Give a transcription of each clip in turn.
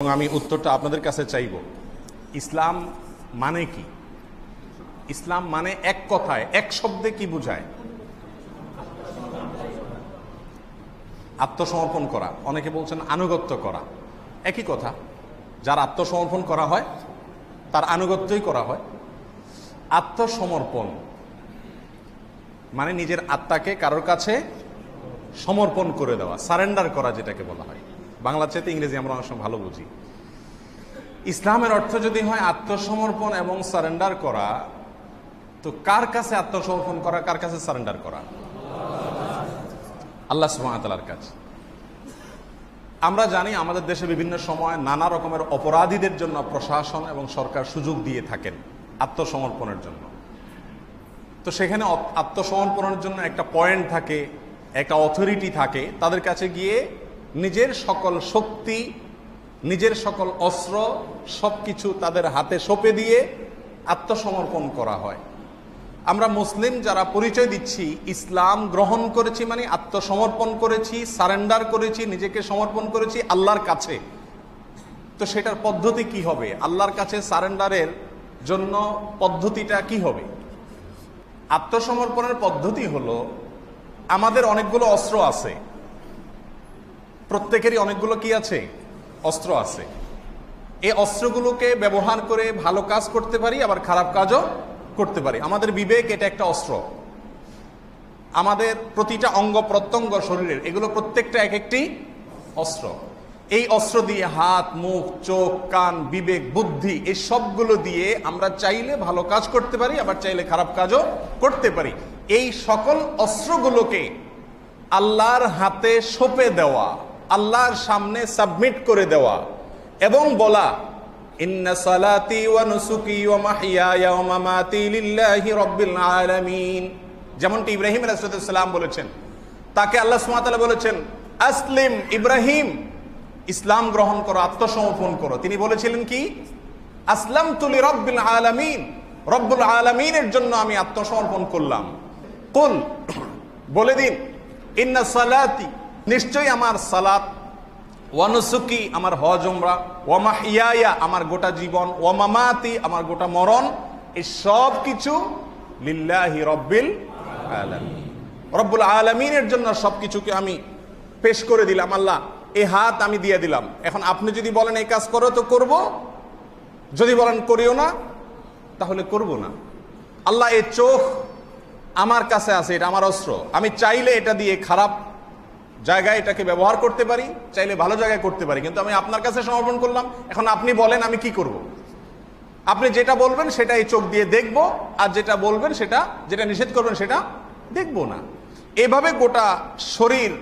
এবং আমি উত্তরটা আপনাদের কাছে চাইব ইসলাম মানে কি ইসলাম মানে এক কথায় এক শব্দে কি বোঝায় আত্মসমর্পণ করা অনেকে বলছেন আনুগত্য করা একই কথা যার আত্মসমর্পণ করা হয় তার আনুগত্যই করা হয় আত্মসমর্পণ মানে নিজের আত্মাকে কারোর কাছে সমর্পণ করে দেওয়া সারেন্ডার করা যেটাকে বলা হয় বাংলার চাইতে ইংরেজি আমরা অনেক সময় ভালো বুঝি ইসলামের অর্থ যদি হয় আত্মসমর্পণ এবং সারেন্ডার করা তো কার কাছে আত্মসমর্পণ করা কার কাছে সারেন্ডার করা আল্লাহ সুহামতালার কাছে আমরা জানি আমাদের দেশে বিভিন্ন সময় নানা রকমের অপরাধীদের জন্য প্রশাসন এবং সরকার সুযোগ দিয়ে থাকেন আত্মসমর্পণের জন্য তো সেখানে আত্মসমর্পণের জন্য একটা পয়েন্ট থাকে একটা অথরিটি থাকে তাদের কাছে গিয়ে নিজের সকল শক্তি নিজের সকল অস্ত্র সব কিছু তাদের হাতে সঁপে দিয়ে আত্মসমর্পণ করা হয় আমরা মুসলিম যারা পরিচয় দিচ্ছি ইসলাম গ্রহণ করেছি মানে আত্মসমর্পণ করেছি সারেন্ডার করেছি নিজেকে সমর্পণ করেছি আল্লাহর কাছে তো সেটার পদ্ধতি কি হবে আল্লাহর কাছে সারেন্ডারের জন্য পদ্ধতিটা কি হবে আত্মসমর্পণের পদ্ধতি হলো আমাদের অনেকগুলো অস্ত্র আছে প্রত্যেকেরই অনেকগুলো কি আছে অস্ত্র আছে এই অস্ত্রগুলোকে ব্যবহার করে ভালো কাজ করতে পারি আবার খারাপ কাজও করতে পারি আমাদের বিবেক এটা একটা অস্ত্র আমাদের প্রতিটা অঙ্গ প্রত্যঙ্গ শরীরের এগুলো প্রত্যেকটা এক একটি অস্ত্র এই অস্ত্র দিয়ে হাত মুখ চোখ কান বিবেক বুদ্ধি এই সবগুলো দিয়ে আমরা চাইলে ভালো কাজ করতে পারি আবার চাইলে খারাপ কাজও করতে পারি এই সকল অস্ত্রগুলোকে আল্লাহর হাতে সঁপে দেওয়া আল্লাহর সামনে সাবমিট করে দেওয়া এবং বলা ইন্না সালাতি ওয়া নুসুকি ওয়া মাহিয়ায়া আলামিন যেমনটি ইব্রাহিম আলাইহিস সালাম বলেছেন তাকে আল্লাহ সুবহানাহু বলেছেন আসলিম ইব্রাহিম ইসলাম গ্রহণ করো আত্মসমর্পণ করো তিনি বলেছিলেন কি আসলাম তুলি রব্বুল আলামিন রব্বুল আলামিনের জন্য আমি আত্মসমর্পণ করলাম কুল বলে দিন ইন্না সালাতি নিশ্চয়ই আমার সালাত ওয়ানুসুকি আমার হজ ওমরা ওয়ামা ইয়ায়া আমার গোটা জীবন ওয়ামামাতি আমার গোটা মরণ এই সব কিছু লিল্লাহি রব্বিল আলামিন রব্বুল আলামিনের জন্য সব কিছুকে আমি পেশ করে দিলাম আল্লাহ এই হাত আমি দিয়ে দিলাম এখন আপনি যদি বলেন এই কাজ করো তো করব যদি বলেন করিও না তাহলে করব না আল্লাহ এই চোখ আমার কাছে আছে এটা আমার অস্ত্র আমি চাইলে এটা দিয়ে খারাপ জায়গায় এটাকে ব্যবহার করতে পারি চাইলে ভালো জায়গায় করতে পারি কিন্তু আমি আপনার কাছে সমর্পণ করলাম এখন আপনি বলেন আমি কি করব। আপনি যেটা বলবেন সেটা এই চোখ দিয়ে দেখব আর যেটা বলবেন সেটা যেটা নিষেধ করবেন সেটা দেখব না এভাবে গোটা শরীর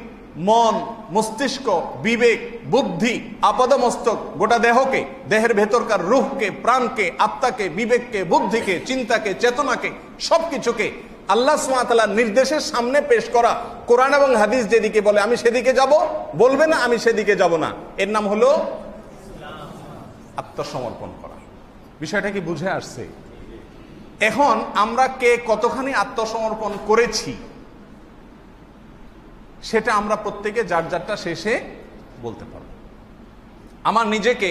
মন মস্তিষ্ক বিবেক বুদ্ধি আপদমস্তক গোটা দেহকে দেহের ভেতরকার রুহকে প্রাণকে আত্মাকে বিবেককে বুদ্ধিকে চিন্তাকে চেতনাকে সব কিছুকে আল্লাহ সোয়াতালার নির্দেশের সামনে পেশ করা কোরআন এবং হাদিস যেদিকে বলে আমি সেদিকে যাব বলবে না আমি সেদিকে যাব না এর নাম হলো আত্মসমর্পণ করা বিষয়টা কি বুঝে আসছে এখন আমরা কে কতখানি আত্মসমর্পণ করেছি সেটা আমরা প্রত্যেকে যার যারটা শেষে বলতে পারব আমার নিজেকে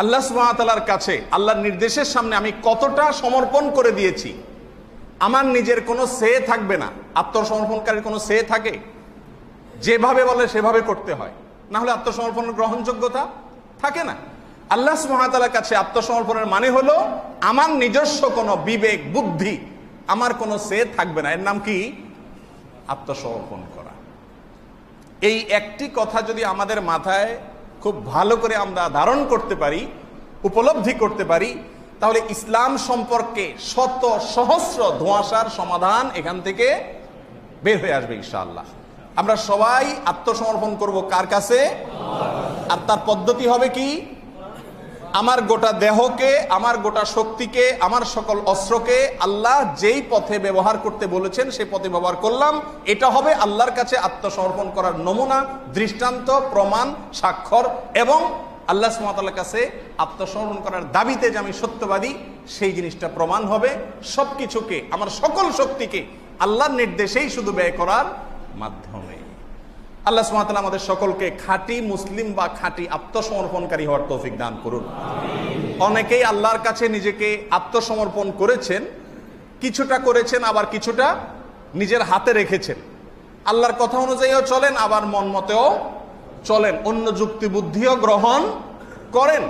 আল্লাহ সুবাহতালার কাছে আল্লাহর নির্দেশের সামনে আমি কতটা সমর্পণ করে দিয়েছি আমার নিজের কোনো সে থাকবে না আত্মসমর্পণকারীর কোনো সে থাকে যেভাবে বলে সেভাবে করতে হয় না হলে আত্মসমর্পণের গ্রহণযোগ্যতা থাকে না আল্লাহ সুহাতালার কাছে আত্মসমর্পণের মানে হলো আমার নিজস্ব কোনো বিবেক বুদ্ধি আমার কোনো সে থাকবে না এর নাম কি আত্মসমর্পণ করা এই একটি কথা যদি আমাদের মাথায় খুব ভালো করে আমরা ধারণ করতে পারি উপলব্ধি করতে পারি তাহলে ইসলাম সম্পর্কে শত সহস্র ধোঁয়াশার সমাধান এখান থেকে বের হয়ে আসবে ইনশাআল্লাহ আমরা সবাই আত্মসমর্পণ করব কার কাছে আর তার পদ্ধতি হবে কি আমার গোটা দেহকে আমার গোটা শক্তিকে আমার সকল অস্ত্রকে আল্লাহ যেই পথে ব্যবহার করতে বলেছেন সেই পথে ব্যবহার করলাম এটা হবে আল্লাহর কাছে আত্মসমর্পণ করার নমুনা দৃষ্টান্ত প্রমাণ স্বাক্ষর এবং আল্লাহ সুমাতাল্লার কাছে আত্মসমর্পণ করার দাবিতে যে আমি সত্যবাদী সেই জিনিসটা প্রমাণ হবে সব কিছুকে আমার সকল শক্তিকে আল্লাহর নির্দেশেই শুধু ব্যয় করার মাধ্যমে আল্লাহ সুমাতাল আমাদের সকলকে খাঁটি মুসলিম বা খাঁটি আত্মসমর্পণকারী হওয়ার তৌফিক দান করুন অনেকেই আল্লাহর কাছে নিজেকে আত্মসমর্পণ করেছেন কিছুটা করেছেন আবার কিছুটা নিজের হাতে রেখেছেন আল্লাহর কথা অনুযায়ীও চলেন আবার মন মতেও চলেন অন্য যুক্তি বুদ্ধিও গ্রহণ করেন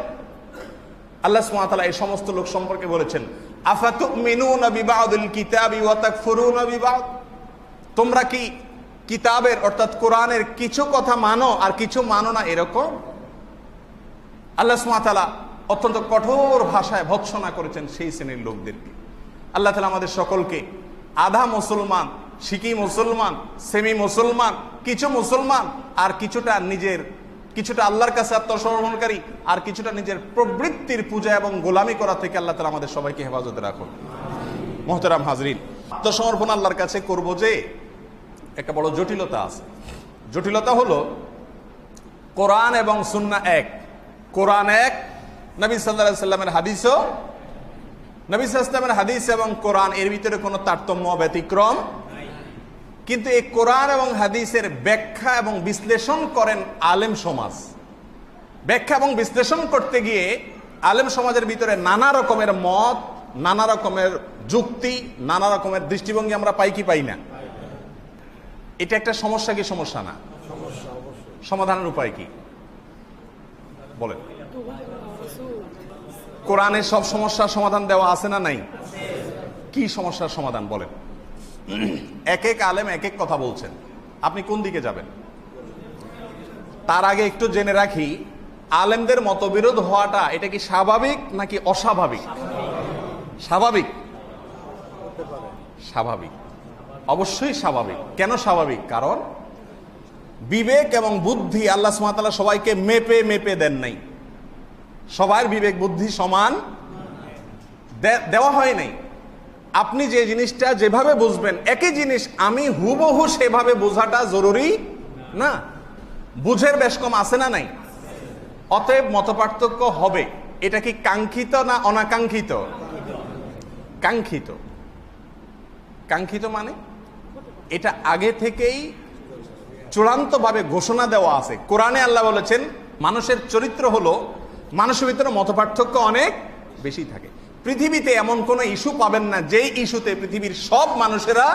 আল্লাহ সুমাতালা এই সমস্ত লোক সম্পর্কে বলেছেন আফাতুক মিনু নবিবাউদুল কিতাবি ওয়াতাক ফুরু নবিবাউদ তোমরা কি কিতাবের অর্থাৎ কোরআনের কিছু কথা মানো আর কিছু মানো না এরকম আল্লাহ সুমাতালা অত্যন্ত কঠোর ভাষায় ভৎসনা করেছেন সেই শ্রেণীর লোকদেরকে আল্লাহ তালা আমাদের সকলকে আধা মুসলমান শিকি মুসলমান সেমি মুসলমান কিছু মুসলমান আর কিছুটা নিজের কিছুটা আল্লাহর কাছে আত্মসমর্পণকারী আর কিছুটা নিজের প্রবৃত্তির পূজা এবং গোলামি করা থেকে আল্লাহ তালা আমাদের সবাইকে হেফাজতে রাখুন মোহতারাম হাজরিন আত্মসমর্পণ আল্লাহর কাছে করব যে একটা বড় জটিলতা আছে জটিলতা হলো কোরআন এবং সুন্না এক কোরআন এক নবী সাল্লা সাল্লামের হাদিসও নবী সাল্লামের হাদিস এবং কোরআন এর ভিতরে কোনো তারতম্য ব্যতিক্রম কিন্তু এই কোরআন এবং হাদিসের ব্যাখ্যা এবং বিশ্লেষণ করেন আলেম সমাজ ব্যাখ্যা এবং বিশ্লেষণ করতে গিয়ে আলেম সমাজের ভিতরে নানা রকমের মত নানা রকমের যুক্তি নানা রকমের দৃষ্টিভঙ্গি আমরা পাই কি পাই না এটা একটা সমস্যা কি সমস্যা না সমাধানের উপায় কি বলেন কোরআনে সব সমস্যার সমাধান দেওয়া আছে না নাই কি সমস্যার সমাধান বলেন এক এক আলেম এক এক কথা বলছেন আপনি কোন দিকে যাবেন তার আগে একটু জেনে রাখি আলেমদের মতবিরোধ হওয়াটা এটা কি স্বাভাবিক নাকি অস্বাভাবিক স্বাভাবিক স্বাভাবিক অবশ্যই স্বাভাবিক কেন স্বাভাবিক কারণ বিবেক এবং বুদ্ধি আল্লাহ সুমাতালা সবাইকে মেপে মেপে দেন নাই সবার বিবেক বুদ্ধি সমান দেওয়া হয় নাই আপনি যে জিনিসটা যেভাবে বুঝবেন একই জিনিস আমি হুবহু সেভাবে বোঝাটা জরুরি না বুঝের বেশ কম আছে না নাই অতএব মতপার্থক্য হবে এটা কি কাঙ্ক্ষিত না অনাকাঙ্ক্ষিত কাঙ্ক্ষিত কাঙ্ক্ষিত মানে এটা আগে থেকেই চূড়ান্তভাবে ঘোষণা দেওয়া আছে কোরআনে আল্লাহ বলেছেন মানুষের চরিত্র হলো মানুষের ভিতরে মতপার্থক্য অনেক বেশি থাকে পৃথিবীতে এমন কোনো ইস্যু পাবেন না যেই ইস্যুতে পৃথিবীর সব মানুষেরা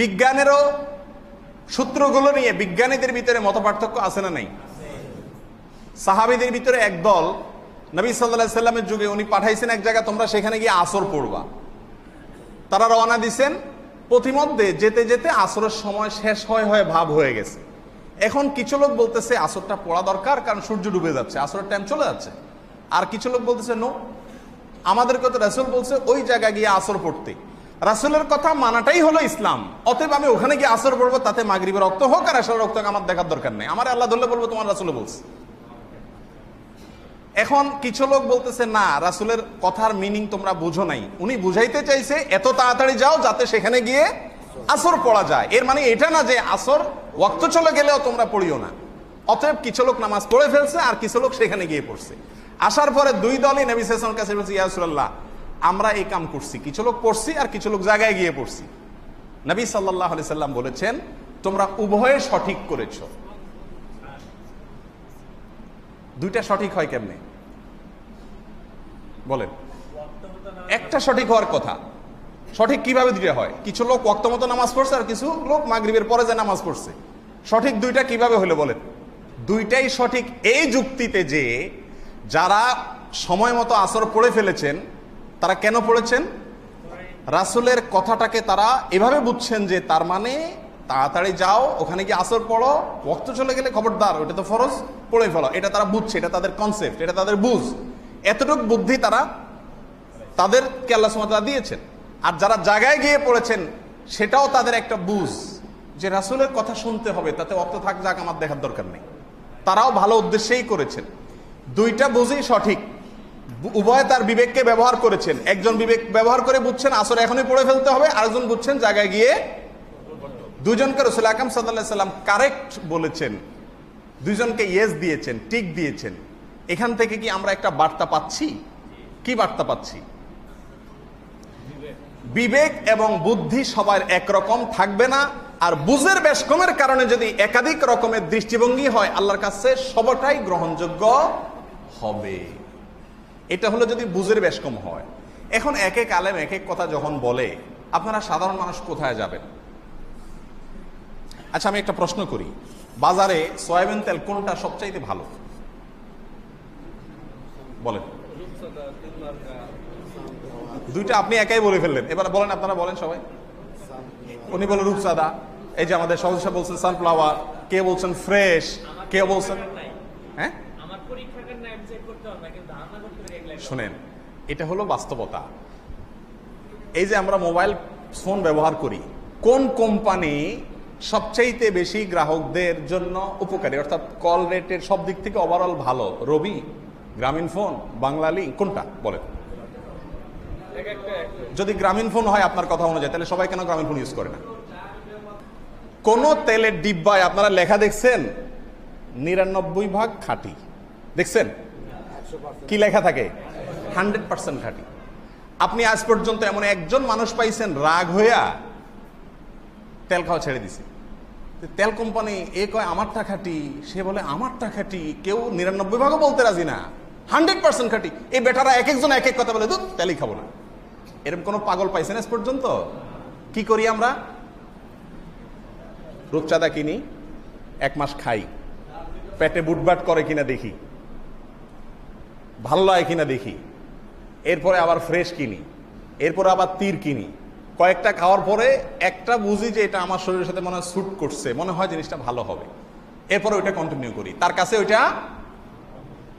বিজ্ঞানেরও সূত্রগুলো নিয়ে বিজ্ঞানীদের ভিতরে মত পার্থক্য আছে না নাই সাহাবিদের ভিতরে এক দল নবী সাল্লা সাল্লামের যুগে উনি পাঠাইছেন এক জায়গায় তোমরা সেখানে গিয়ে আসর পড়বা তারা রওনা দিছেন প্রতিমধ্যে যেতে যেতে আসরের সময় শেষ হয় হয়ে ভাব হয়ে গেছে এখন কিছু লোক বলতেছে আসরটা পড়া দরকার কারণ সূর্য ডুবে যাচ্ছে আসরের টাইম চলে যাচ্ছে আর কিছু লোক বলতেছে নো আমাদেরকে তো রাসুল বলছে ওই জায়গায় গিয়ে আসর পড়তে রাসুলের কথা মানাটাই হলো ইসলাম অতএব আমি ওখানে গিয়ে আসর পড়বো তাতে মাগরীবের রক্ত হোক আর আসল রক্ত আমার দেখার দরকার নেই আমার আল্লাহ ধরলে বলবো তোমার রাসুলে বলছে এখন কিছু লোক বলতেছে না রাসুলের কথার মিনিং তোমরা বুঝো নাই উনি বুঝাইতে চাইছে এত তাড়াতাড়ি যাও যাতে সেখানে গিয়ে আসর পড়া যায় এর মানে এটা না যে আসর ওয়াক্ত চলে গেলেও তোমরা পড়িও না অতএব কিছু লোক নামাজ পড়ে ফেলছে আর কিছু লোক সেখানে গিয়ে পড়ছে আসার পরে দুই দলই নবী কাছে বলছি ইয়াসুল্লাহ আমরা এই কাম করছি কিছু লোক পড়ছি আর কিছু লোক জায়গায় গিয়ে পড়ছি নবী সাল্লাহ আলি সাল্লাম বলেছেন তোমরা উভয়ে সঠিক করেছ দুইটা সঠিক হয় কেমনে বলেন একটা সঠিক হওয়ার কথা সঠিক কিভাবে দিতে হয় কিছু লোক ওক্ত মতো নামাজ পড়ছে আর কিছু লোক মাগরীবের পরে যে নামাজ পড়ছে সঠিক দুইটা কিভাবে হলো বলেন দুইটাই সঠিক এই যুক্তিতে যে যারা সময় মতো আসর পড়ে ফেলেছেন তারা কেন পড়েছেন রাসুলের কথাটাকে তারা এভাবে বুঝছেন যে তার মানে তাড়াতাড়ি যাও ওখানে গিয়ে আসর পড়ো রক্ত চলে গেলে খবরদার ওটা তো ফরজ পড়ে ফেলো এটা তারা বুঝছে এটা তাদের কনসেপ্ট এটা তাদের বুঝ এতটুক বুদ্ধি তারা তাদের আল্লাহ সুমতলা দিয়েছেন আর যারা জায়গায় গিয়ে পড়েছেন সেটাও তাদের একটা বুঝ যে রাসুলের কথা শুনতে হবে তাতে অক্ত থাক যাক আমার দেখার দরকার নেই তারাও ভালো উদ্দেশ্যেই করেছেন দুইটা বুঝি সঠিক উভয় তার বিবেককে ব্যবহার করেছেন একজন বিবেক ব্যবহার করে বুঝছেন আসর এখনই পড়ে ফেলতে হবে আরেকজন বুঝছেন জায়গায় গিয়ে দুজনকে রসুল আকাম সাদাম কারেক্ট বলেছেন দুজনকে ইয়েস দিয়েছেন টিক দিয়েছেন এখান থেকে কি আমরা একটা বার্তা পাচ্ছি কি বার্তা পাচ্ছি বিবেক এবং বুদ্ধি সবার একরকম থাকবে না আর বুঝের বেশ কমের কারণে যদি একাধিক রকমের দৃষ্টিভঙ্গি হয় আল্লাহর কাছে সবটাই গ্রহণযোগ্য হবে এটা হলো যদি বুঝের বেশ কম হয় এখন এক এক আলেম এক এক কথা যখন বলে আপনারা সাধারণ মানুষ কোথায় যাবেন আচ্ছা আমি একটা প্রশ্ন করি বাজারে সয়াবিন তেল কোনটা সবচাইতে ভালো বলেন দুইটা আপনি একাই বলে ফেললেন এবার বলেন আপনারা বলেন সবাই উনি বলেন রূপসাদা এই যে আমাদের সদস্য বলছেন সানফ্লাওয়ার কে বলছেন ফ্রেশ কে বলছেন শোনেন এটা হলো বাস্তবতা এই যে আমরা মোবাইল ফোন ব্যবহার করি কোন কোম্পানি সবচাইতে বেশি গ্রাহকদের জন্য উপকারী অর্থাৎ কল রেটের সব দিক থেকে ওভারঅল ভালো রবি গ্রামীণ ফোন বাংলালি কোনটা বলেন যদি গ্রামীণ ফোন হয় আপনার কথা অনুযায়ী তাহলে সবাই কেন গ্রামীণ ফোন ইউজ করে না কোন তেলের ডিব্বায় আপনারা লেখা দেখছেন নিরানব্বই ভাগ খাঁটি দেখছেন কি লেখা থাকে হান্ড্রেড পার্সেন্ট খাঁটি আপনি আজ পর্যন্ত এমন একজন মানুষ পাইছেন রাগ হইয়া তেল খাওয়া ছেড়ে দিছে তেল কোম্পানি এ কয় আমার টা খাটি সে বলে আমারটা খাটি কেউ নিরানব্বই ভাগও বলতে রাজি না হান্ড্রেড পার্সেন্ট খাটি এই বেটারা এক একজন এক এক কথা বলে দুধ তেলই খাবো না এরকম কোনো পাগল পাইছেন আজ পর্যন্ত কি করি আমরা রূপচাঁদা কিনি এক মাস খাই পেটে বুটবাট করে কিনা দেখি ভাল লয় কিনা দেখি এরপরে আবার ফ্রেশ কিনি এরপরে আবার তীর কিনি কয়েকটা খাওয়ার পরে একটা বুঝি যে এটা আমার শরীরের সাথে মনে হয় স্যুট করছে মনে হয় জিনিসটা ভালো হবে এরপরে ওইটা কন্টিনিউ করি তার কাছে ওইটা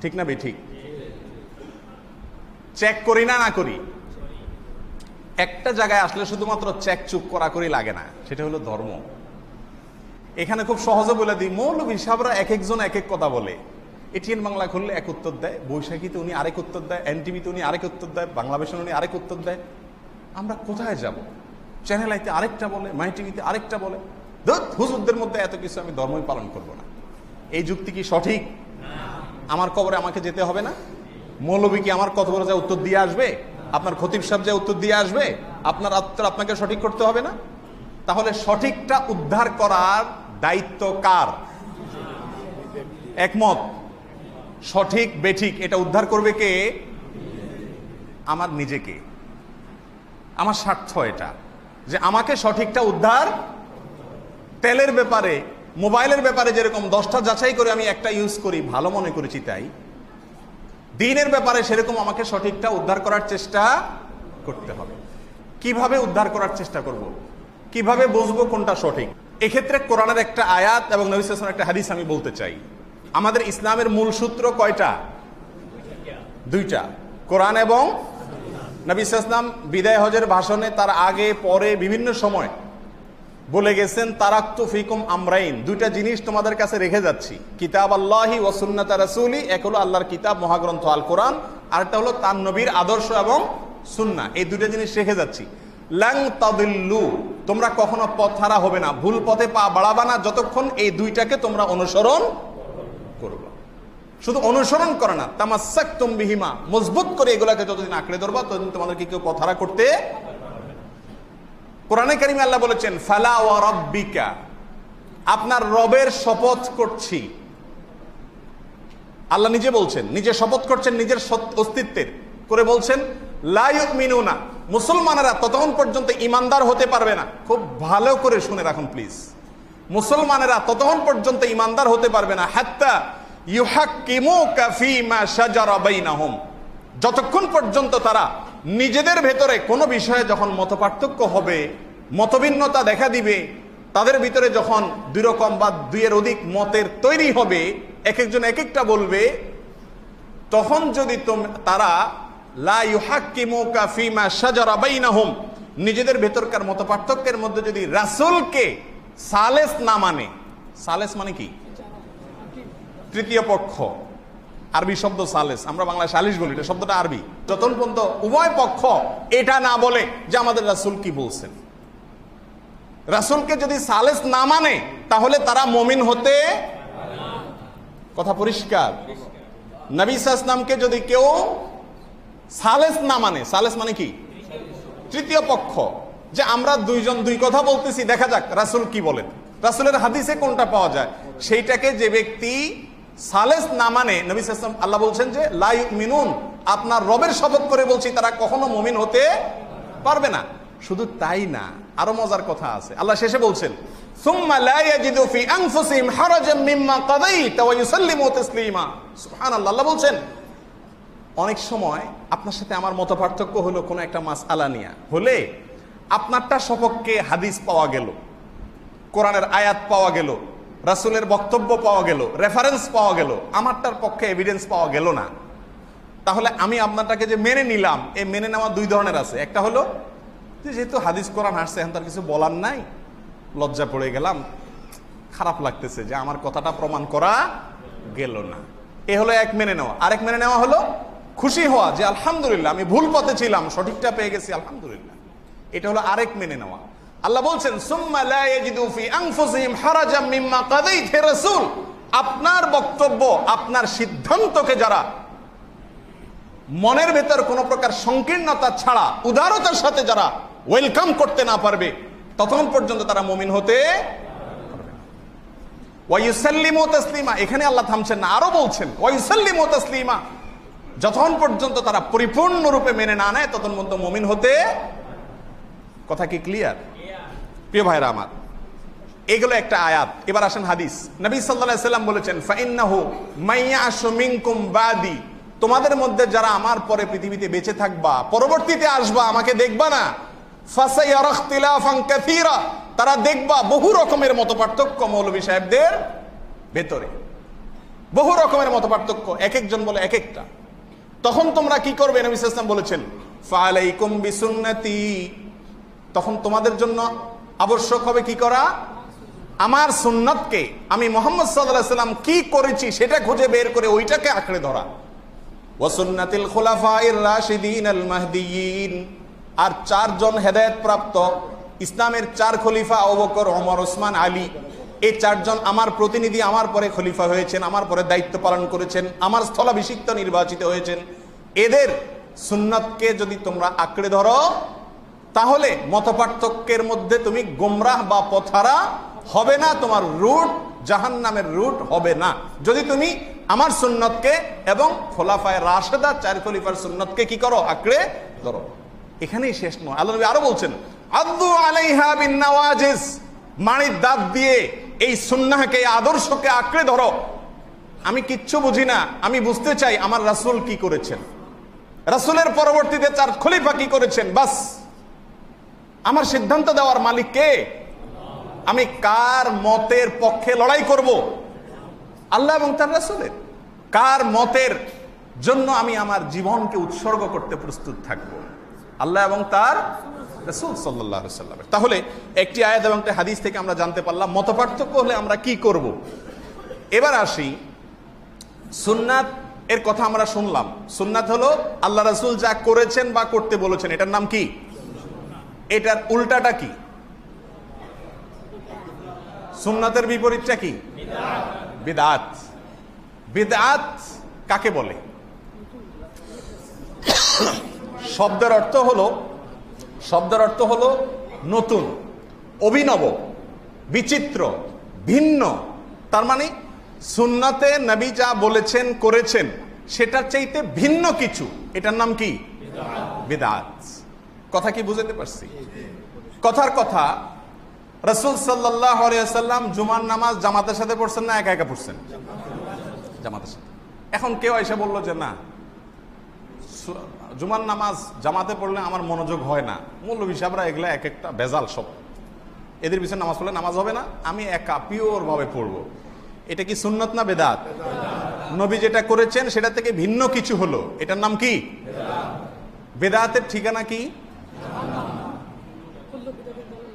ঠিক না বে ঠিক চেক করি না না করি একটা জায়গায় আসলে শুধুমাত্র চেক চুপ করা করি লাগে না সেটা হলো ধর্ম এখানে খুব সহজে বলে দিই মৌলভী সাহরা এক একজন এক এক কথা বলে এটিএন বাংলা খুললে এক উত্তর দেয় বৈশাখীতে উনি আরেক উত্তর দেয় এনটিভিতে উনি আরেক উত্তর দেয় বাংলা ভাষণ উনি আরেক উত্তর দেয় আমরা কোথায় যাব চ্যানেল আইতে আরেকটা বলে মাই টিভিতে আরেকটা বলে হুজুরদের মধ্যে এত কিছু আমি ধর্মই পালন করব না এই যুক্তি কি সঠিক আমার কবরে আমাকে যেতে হবে না মৌলবী কি আমার কত বড় যা উত্তর দিয়ে আসবে আপনার খতিব সাহেব যা উত্তর দিয়ে আসবে আপনার উত্তর আপনাকে সঠিক করতে হবে না তাহলে সঠিকটা উদ্ধার করার দায়িত্ব কার একমত সঠিক বেঠিক এটা উদ্ধার করবে কে আমার নিজেকে আমার স্বার্থ এটা যে আমাকে সঠিকটা উদ্ধার তেলের ব্যাপারে মোবাইলের ব্যাপারে যেরকম দশটা যাচাই করে আমি একটা ইউজ করি ভালো মনে করেছি তাই দিনের ব্যাপারে সেরকম আমাকে সঠিকটা উদ্ধার করার চেষ্টা করতে হবে কিভাবে উদ্ধার করার চেষ্টা করব। কিভাবে বুঝবো কোনটা সঠিক এক্ষেত্রে কোরআনের একটা আয়াত এবং নবিসের একটা হাদিস আমি বলতে চাই আমাদের ইসলামের মূল সূত্র কয়টা দুইটা কোরআন এবং নবী ইসলাম বিদায় হজের ভাষণে তার আগে পরে বিভিন্ন সময় বলে গেছেন তারাক্তু ফিকুম আমরাইন দুইটা জিনিস তোমাদের কাছে রেখে যাচ্ছি কিতাব আল্লাহি ওসুন্নাত রাসুলি এক হলো আল্লাহর কিতাব মহাগ্রন্থ আল কোরআন আরেকটা হলো তার নবীর আদর্শ এবং সুন্না এই দুইটা জিনিস রেখে যাচ্ছি ল্যাং তাদিল্লু তোমরা কখনো পথ হারা হবে না ভুল পথে পা বাড়াবা না যতক্ষণ এই দুইটাকে তোমরা অনুসরণ শুধু অনুসরণ করে না তামাসাক বিহিমা মজবুত করে এগুলাকে যতদিন আঁকড়ে ধরবা ততদিন তোমাদেরকে কেউ কথারা করতে কোরআনে কারিমে আল্লাহ বলেছেন ফালা ও রব্বিকা আপনার রবের শপথ করছি আল্লাহ নিজে বলছেন নিজে শপথ করছেন নিজের অস্তিত্বের করে বলছেন লাইক মিনু না মুসলমানেরা ততক্ষণ পর্যন্ত ইমানদার হতে পারবে না খুব ভালো করে শুনে রাখুন প্লিজ মুসলমানেরা ততক্ষণ পর্যন্ত ইমানদার হতে পারবে না হাত্তা যতক্ষণ পর্যন্ত তারা নিজেদের ভেতরে কোনো বিষয়ে যখন মত হবে মতভিন্নতা দেখা দিবে তাদের ভিতরে যখন দুই রকম বা দুইয়ের অধিক মতের তৈরি হবে এক একজন এক একটা বলবে তখন যদি তারা নিজেদের ভেতরকার মত পার্থক্যের মধ্যে যদি রাসুলকে সালেস না মানে সালেস মানে কি তৃতীয় পক্ষ আরবি শব্দ সালেস আমরা বাংলা সালিশ বলি এটা শব্দটা আরবি যতক্ষণ পর্যন্ত উভয় পক্ষ এটা না বলে যে আমাদের রাসুল কি বলছেন রাসুলকে যদি সালেস না মানে তাহলে তারা মমিন হতে কথা পরিষ্কার নামকে যদি কেউ সালেস না মানে সালেস মানে কি তৃতীয় পক্ষ যে আমরা দুইজন দুই কথা বলতেছি দেখা যাক রাসুল কি বলেন রাসুলের হাদিসে কোনটা পাওয়া যায় সেইটাকে যে ব্যক্তি সালেস না মানে নবী সালাম আল্লাহ বলছেন যে লাই মিনুন আপনার রবের শপথ করে বলছি তারা কখনো মুমিন হতে পারবে না শুধু তাই না আরো মজার কথা আছে আল্লাহ শেষে বলছেন বলছেন অনেক সময় আপনার সাথে আমার মত পার্থক্য হলো কোনো একটা মাস আলানিয়া হলে আপনারটা সপক্ষে হাদিস পাওয়া গেল কোরআনের আয়াত পাওয়া গেল রাসুলের বক্তব্য পাওয়া গেল রেফারেন্স পাওয়া গেল আমারটার পক্ষে এভিডেন্স পাওয়া গেল না তাহলে আমি আপনারটাকে যে মেনে নিলাম এ মেনে নেওয়া দুই ধরনের আছে একটা হলো যে যেহেতু হাদিস কোরআন হাসছে এখন তার কিছু বলার নাই লজ্জা পড়ে গেলাম খারাপ লাগতেছে যে আমার কথাটা প্রমাণ করা গেল না এ হলো এক মেনে নেওয়া আরেক মেনে নেওয়া হলো খুশি হওয়া যে আলহামদুলিল্লাহ আমি ভুল পথে ছিলাম সঠিকটা পেয়ে গেছি আলহামদুলিল্লাহ এটা হলো আরেক মেনে নেওয়া আল্লাহ বলছেন আপনার বক্তব্য আপনার সিদ্ধান্তকে যারা মনের ভেতর কোনো প্রকার সংকীর্ণতা ছাড়া উদারতার সাথে যারা ওয়েলকাম করতে না পারবে ততক্ষণ পর্যন্ত তারা মমিন হতে ওয়াইসাল্লিম তসলিমা এখানে আল্লাহ থামছেন না আরো বলছেন ওয়াইসাল্লিম তসলিমা যতক্ষণ পর্যন্ত তারা পরিপূর্ণরূপে মেনে না নেয় ততক্ষণ পর্যন্ত মমিন হতে কথা কি ক্লিয়ার প্রিয় ভাইরা আমার এগুলো একটা আয়াত এবার আসেন হাদিস নবী সাল্লা সাল্লাম বলেছেন ফাইন্নাহু মাইয়া মিনকুম বাদি তোমাদের মধ্যে যারা আমার পরে পৃথিবীতে বেঁচে থাকবা পরবর্তীতে আসবা আমাকে দেখবা না তারা দেখবা বহু রকমের মত পার্থক্য মৌলভী সাহেবদের ভেতরে বহু রকমের মত পার্থক্য এক একজন বলে এক একটা তখন তোমরা কি করবে নবী সাল্লাম বলেছেন ফালাইকুম বিসুন্নতি তখন তোমাদের জন্য আবশ্যক হবে কি করা আমার সুন্নতকে আমি মোহাম্মদ সাল্লাহ সাল্লাম কি করেছি সেটা খুঁজে বের করে ওইটাকে আঁকড়ে ধরা ওয়াসুন্নাতিল খোলাফাইর রাশিদিন আল মাহদিন আর চারজন হেদায়ত প্রাপ্ত ইসলামের চার খলিফা অবকর অমর ওসমান আলী এই চারজন আমার প্রতিনিধি আমার পরে খলিফা হয়েছেন আমার পরে দায়িত্ব পালন করেছেন আমার স্থলাভিষিক্ত নির্বাচিত হয়েছেন এদের সুন্নতকে যদি তোমরা আঁকড়ে ধরো তাহলে মতপার্থক্যের মধ্যে তুমি গোমরাহ বা পথারা হবে না তোমার রুট জাহান নামের রুট হবে না যদি তুমি আমার সুন্নতকে এবং খোলাফায় রাশেদা চার খলিফার সুন্নতকে কি করো আঁকড়ে ধরো এখানেই শেষ নয় আল্লাহ নবী আরো বলছেন আব্দু আলাইহা বিন নওয়াজিস মানির দাঁত দিয়ে এই সুন্নাহকে আদর্শকে আঁকড়ে ধরো আমি কিচ্ছু বুঝি না আমি বুঝতে চাই আমার রাসুল কি করেছেন রাসুলের পরবর্তীতে চার খলিফা কি করেছেন বাস আমার সিদ্ধান্ত দেওয়ার মালিক কে আমি কার মতের পক্ষে লড়াই করব আল্লাহ এবং তার রাসুলের কার মতের জন্য আমি আমার জীবনকে উৎসর্গ করতে প্রস্তুত থাকব আল্লাহ এবং তার রসুল সাল্লাহ সাল্লামের তাহলে একটি আয়াত এবং একটি হাদিস থেকে আমরা জানতে পারলাম মত পার্থক্য হলে আমরা কি করব। এবার আসি সুন্নাত এর কথা আমরা শুনলাম সুন্নাত হলো আল্লাহ রসুল যা করেছেন বা করতে বলেছেন এটার নাম কি এটার উল্টাটা কি সুন্নাতের বিপরীতটা কি বিদাত বিদাত কাকে বলে শব্দের অর্থ হলো শব্দের অর্থ হলো নতুন অভিনব বিচিত্র ভিন্ন তার মানে সুন্নাতে নবী যা বলেছেন করেছেন সেটার চাইতে ভিন্ন কিছু এটার নাম কি বিদাত কথা কি বুঝাতে পারছি কথার কথা রসুল সাল্লাহ জুমার নামাজ জামাতের সাথে পড়ছেন না একা একা পড়ছেন জামাতের সাথে এখন কেউ এসে বলল যে না জুমার নামাজ জামাতে পড়লে আমার মনোযোগ হয় না মূল হিসাবরা এগুলো এক একটা বেজাল সব এদের পিছনে নামাজ পড়লে নামাজ হবে না আমি একা পিওরভাবে পড়বো এটা কি সুন্নত না বেদাত নবী যেটা করেছেন সেটা থেকে ভিন্ন কিছু হলো এটার নাম কি বেদাতের ঠিকানা কি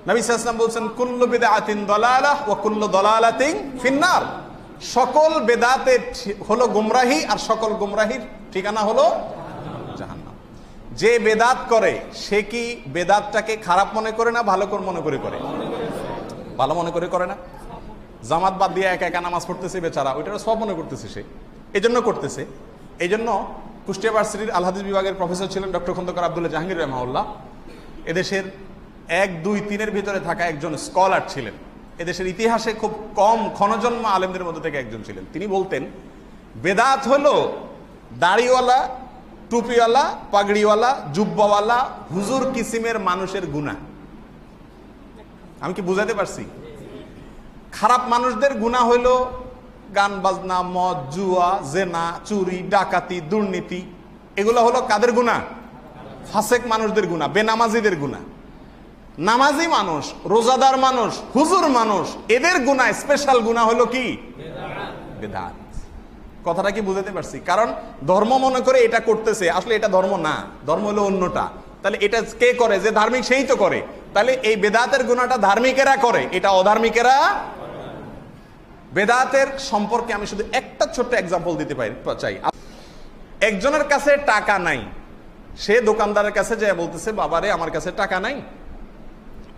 নবী বলছেন কুল্লু বেদা আতিন দলালা ও কুল্লু দলালাতিং ফিন্নার সকল বেদাতে হলো গুমরাহি আর সকল গুমরাহির ঠিকানা হলো যে বেদাত করে সে কি বেদাতটাকে খারাপ মনে করে না ভালো করে মনে করে করে ভালো মনে করে করে না জামাত বাদ দিয়ে একা একা নামাজ পড়তেছে বেচারা ওইটা সব মনে করতেছে সে এই জন্য করতেছে এই জন্য কুষ্টিয়া ভার্সিটির আলহাদিস বিভাগের প্রফেসর ছিলেন ডক্টর খন্দকার আবদুল্লাহ জাহাঙ্গীর রহমাউল্লাহ এদেশের এক দুই তিনের ভিতরে থাকা একজন স্কলার ছিলেন এদেশের ইতিহাসে খুব কম ক্ষণজন্ম আলেমদের মধ্যে থেকে একজন ছিলেন তিনি বলতেন বেদাত হল দাড়িওয়ালা টুপিওয়ালা পাগড়িওয়ালা জুব্বাওয়ালা হুজুর কিসিমের মানুষের গুণা আমি কি বুঝাতে পারছি খারাপ মানুষদের গুণা হইল গান বাজনা মদ জুয়া জেনা চুরি ডাকাতি দুর্নীতি এগুলো হলো কাদের গুণা ফাসেক মানুষদের গুণা বেনামাজিদের গুণা নামাজি মানুষ রোজাদার মানুষ হুজুর মানুষ এদের গুণা স্পেশাল গুণা হলো কি বেদাত কথাটা কি বুঝাতে পারছি কারণ ধর্ম মনে করে এটা করতেছে আসলে এটা ধর্ম না ধর্ম হলো অন্যটা তাহলে এটা কে করে যে ধার্মিক সেই তো করে তাহলে এই বেদাতের গুণাটা ধার্মিকেরা করে এটা অধার্মিকেরা বেদাতের সম্পর্কে আমি শুধু একটা ছোট্ট এক্সাম্পল দিতে পারি চাই একজনের কাছে টাকা নাই সে দোকানদারের কাছে যে বলতেছে বাবারে আমার কাছে টাকা নাই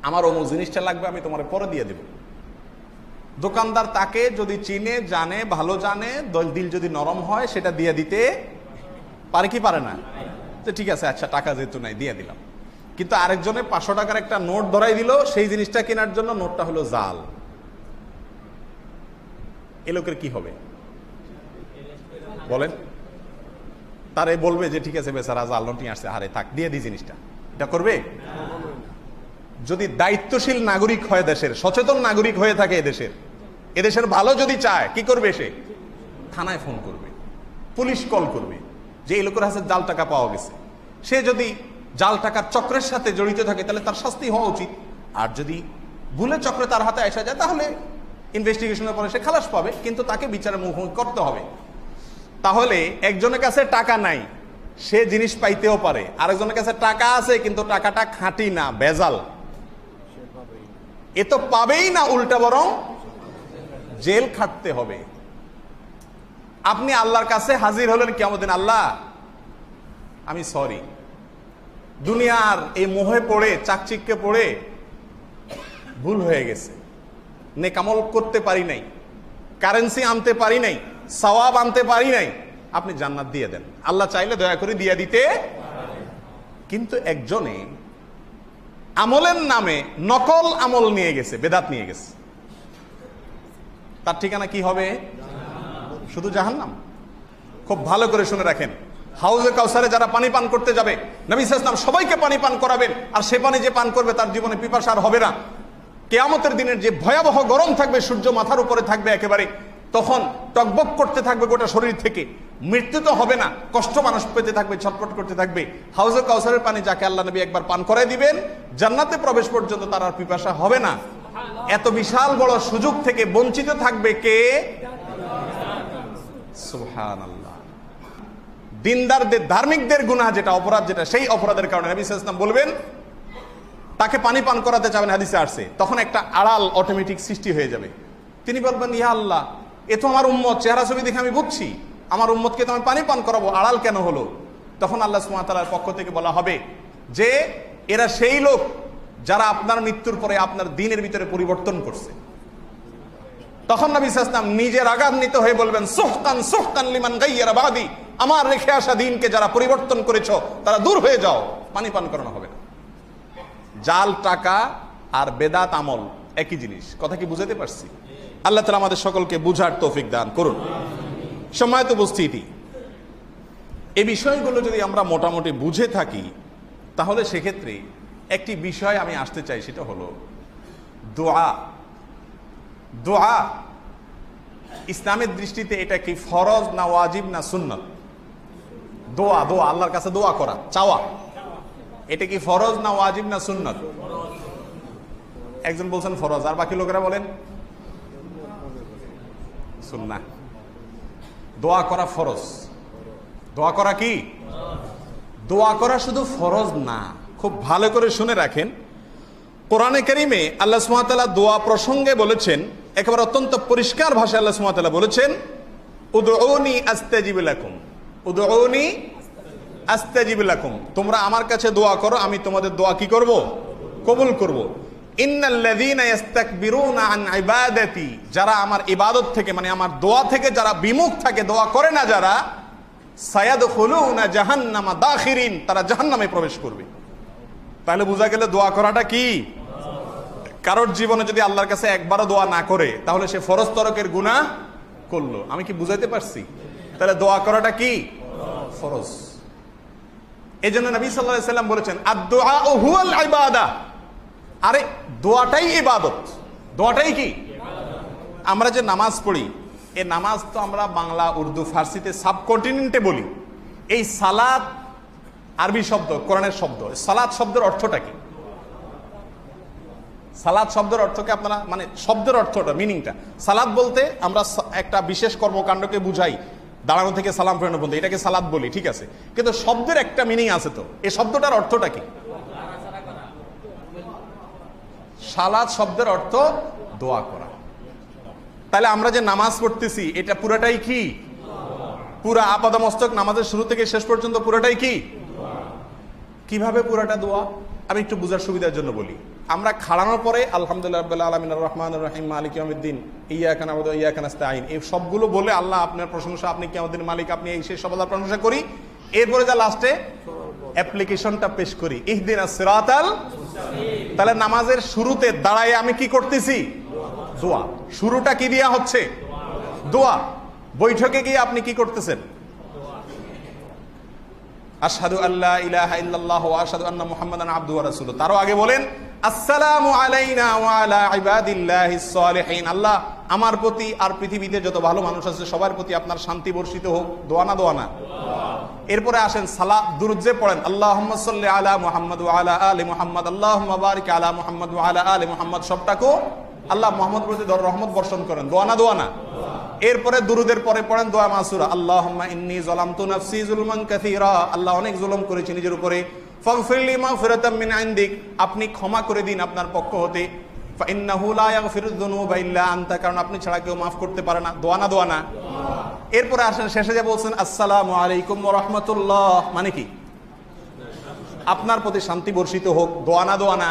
আমার অমুক জিনিসটা লাগবে আমি তোমার পরে দিয়ে দেব দোকানদার তাকে যদি চিনে জানে ভালো জানে দিল যদি নরম হয় সেটা দিয়ে দিতে পারে কি পারে না তো ঠিক আছে আচ্ছা টাকা যেহেতু নাই দিয়ে দিলাম কিন্তু আরেকজনে পাঁচশো টাকার একটা নোট ধরাই দিল সেই জিনিসটা কেনার জন্য নোটটা হলো জাল এ লোকের কি হবে বলেন তারে বলবে যে ঠিক আছে বেচারা জাল নোট নিয়ে আসছে হারে থাক দিয়ে দিই জিনিসটা এটা করবে যদি দায়িত্বশীল নাগরিক হয় দেশের সচেতন নাগরিক হয়ে থাকে এদেশের এদেশের ভালো যদি চায় কি করবে সে থানায় ফোন করবে পুলিশ কল করবে যে এই লোকের হাতে জাল টাকা পাওয়া গেছে সে যদি জাল টাকার চক্রের সাথে জড়িত থাকে তাহলে তার শাস্তি হওয়া উচিত আর যদি ভুলে চক্রে তার হাতে আসা যায় তাহলে ইনভেস্টিগেশনের পরে সে খালাস পাবে কিন্তু তাকে বিচারের মুখোমুখি করতে হবে তাহলে একজনের কাছে টাকা নাই সে জিনিস পাইতেও পারে আরেকজনের কাছে টাকা আছে কিন্তু টাকাটা খাঁটি না বেজাল এ তো পাবেই না উল্টা বরং জেল খাটতে হবে আপনি আল্লাহর কাছে হাজির হলেন কেমন আল্লাহ আমি সরি দুনিয়ার এই মোহে পড়ে চাকচিককে পড়ে ভুল হয়ে গেছে নেকামল করতে পারি নাই কারেন্সি আনতে পারি নাই সওয়াব আনতে পারি নাই আপনি জান্নাত দিয়ে দেন আল্লাহ চাইলে দয়া করে দিয়ে দিতে কিন্তু একজনে আমলের নামে নকল আমল নিয়ে গেছে বেদাত নিয়ে গেছে তার ঠিকানা কি হবে শুধু জাহান্নাম খুব ভালো করে শুনে রাখেন হাউজে কাউসারে যারা পানি পান করতে যাবে নবী সালাম সবাইকে পানি পান করাবেন আর সে পানি যে পান করবে তার জীবনে পিপাস আর হবে না কেয়ামতের দিনের যে ভয়াবহ গরম থাকবে সূর্য মাথার উপরে থাকবে একেবারে তখন টকবক করতে থাকবে গোটা শরীর থেকে মৃত্যু তো হবে না কষ্ট মানুষ পেতে থাকবে ছটপট করতে থাকবে হাউজে কাউসারের পানি যাকে আল্লাহ নবী একবার পান করাই দিবেন জান্নাতে প্রবেশ পর্যন্ত তার আর পিপাসা হবে না এত বিশাল বড় সুযোগ থেকে বঞ্চিত থাকবে কে আল্লাহ দিনদারদের ধার্মিকদের গুণা যেটা অপরাধ যেটা সেই অপরাধের কারণে নবী ইসলাম বলবেন তাকে পানি পান করাতে চাবেন হাদিসে আসছে তখন একটা আড়াল অটোমেটিক সৃষ্টি হয়ে যাবে তিনি বলবেন ইহা আল্লাহ এ তো আমার উম্মত চেহারা ছবি দেখে আমি বুঝছি আমার উম্মতকে তোমার পানি পান করাবো আড়াল কেন হলো তখন আল্লাহ সুমাতালার পক্ষ থেকে বলা হবে যে এরা সেই লোক যারা আপনার মৃত্যুর পরে আপনার দিনের ভিতরে পরিবর্তন করছে তখন না ইসলাম নিজের আঘাতনিত হয়ে বলবেন সোহতান সোহতান লিমান গাইয়ারা বাদি আমার রেখে আসা দিনকে যারা পরিবর্তন করেছ তারা দূর হয়ে যাও পানি পান করানো হবে না জাল টাকা আর বেদাত আমল একই জিনিস কথা কি বুঝাতে পারছি আল্লাহ তালা আমাদের সকলকে বুঝার তৌফিক দান করুন সময়ত উপস্থিতি এই বিষয়গুলো যদি আমরা মোটামুটি বুঝে থাকি তাহলে সেক্ষেত্রে একটি বিষয় আমি আসতে চাই সেটা হলো দোয়া দোয়া ইসলামের দৃষ্টিতে এটা কি ফরজ না ওয়াজিব না সুন্ন দোয়া দোয়া আল্লাহর কাছে দোয়া করা চাওয়া এটা কি ফরজ না ওয়াজিব না সুন্ন একজন বলছেন ফরজ আর বাকি লোকেরা বলেন সুন্না দোয়া করা ফরজ দোয়া করা কি দোয়া করা শুধু ফরজ না খুব ভালো করে শুনে রাখেন কোরআনে করিমে আল্লাহ সুমাতালা দোয়া প্রসঙ্গে বলেছেন একেবারে অত্যন্ত পরিষ্কার ভাষায় আল্লাহ সুমাতালা বলেছেন উদৌনি আস্তাজিবিলাকুম উদৌনি আস্তাজিবিলাকুম তোমরা আমার কাছে দোয়া করো আমি তোমাদের দোয়া কি করব কবুল করব। যারা আমার ইবাদত থেকে মানে আমার দোয়া থেকে যারা বিমুখ থাকে দোয়া করে না যারা সায়াদ হলুনা জাহান্নামা হিরিন তারা জাহান্নামে প্রবেশ করবে তাহলে বোঝা গেলে দোয়া করাটা কি কারোর জীবনে যদি আল্লাহর কাছে একবারও দোয়া না করে তাহলে সে ফরজ তরকের গুণা করলো আমি কি বুঝাইতে পারছি তাহলে দোয়া করাটা কি ফরজ এই জন্য নবী সাল্লাহ সাল্লাম বলেছেন আদা আরে দোয়াটাই ইবাদত দোয়াটাই কি আমরা যে নামাজ পড়ি এ নামাজ তো আমরা বাংলা উর্দু ফার্সিতে সাবকন্টিনেন্টে বলি এই সালাদ আরবি শব্দ কোরআনের শব্দ সালাদ শব্দের অর্থটা কি সালাদ শব্দের অর্থকে আপনারা মানে শব্দের অর্থটা মিনিংটা সালাদ বলতে আমরা একটা বিশেষ কর্মকাণ্ডকে বুঝাই দাঁড়ানো থেকে সালাম ফেরানো পর্যন্ত এটাকে সালাদ বলি ঠিক আছে কিন্তু শব্দের একটা মিনিং আছে তো এই শব্দটার অর্থটা কি সালাদ শব্দের অর্থ দোয়া করা তাহলে আমরা যে নামাজ পড়তেছি এটা পুরাটাই কি পুরা আপাদমস্তক নামাজের শুরু থেকে শেষ পর্যন্ত পুরাটাই কি কিভাবে পুরাটা দোয়া আমি একটু বোঝার সুবিধার জন্য বলি আমরা খাড়ানোর পরে আলহামদুলিল্লাহ রহমান মালিক আইন এই সবগুলো বলে আল্লাহ আপনার প্রশংসা আপনি কি আমাদের মালিক আপনি এই সেই সবলা প্রশংসা করি এরপরে যা লাস্টে অ্যাপ্লিকেশনটা পেশ করি ইহদিন সিরাতাল তাহলে নামাজের শুরুতে দাঁড়ায় আমি কি করতেছি দোয়া শুরুটা কি দিয়া হচ্ছে দোয়া বৈঠকে গিয়ে আপনি কি করতেছেন আসাদু আল্লাহ ইলাহা ইল্লাল্লাহু আসাদু আন্না মুহাম্মাদান ওয়া তারও আগে বলেন আসসালামু আলাইনা ওয়া আলা ইবাদিল্লাহিস সালিহিন আল্লাহ আমার প্রতি আর পৃথিবীতে যত ভালো মানুষ আছে সবার প্রতি আপনার শান্তি বর্ষিত হোক দোয়া না দোয়া না এরপরে আসেন সালা দুরুজে পড়েন আল্লাহ আলা মোহাম্মদ আলা আলী মোহাম্মদ আল্লাহ মুবারিক আলা মোহাম্মদ আলা আলী মোহাম্মদ সবটাকেও আল্লাহ মোহাম্মদ প্রতি রহমত বর্ষণ করেন দোয়ানা দোয়ানা এরপরে দুরুদের পরে পড়েন দোয়া মাসুরা আল্লাহ ইন্নি জলাম তু নফসি জুলমান কাসিরা আল্লাহ অনেক জুলম করেছে নিজের উপরে ফাগফিরলি মাগফিরাতাম মিন ইনদিক আপনি ক্ষমা করে দিন আপনার পক্ষ হতে কারণ আপনি ছাড়া কেউ মাফ করতে পারে না দোয়ানা দোয়ানা এরপর এরপরে আসেন শেষে যা বলছেন আসসালাম আলাইকুম রহমতুল্লাহ মানে কি আপনার প্রতি শান্তি বর্ষিত হোক দোয়ানা দোয়ানা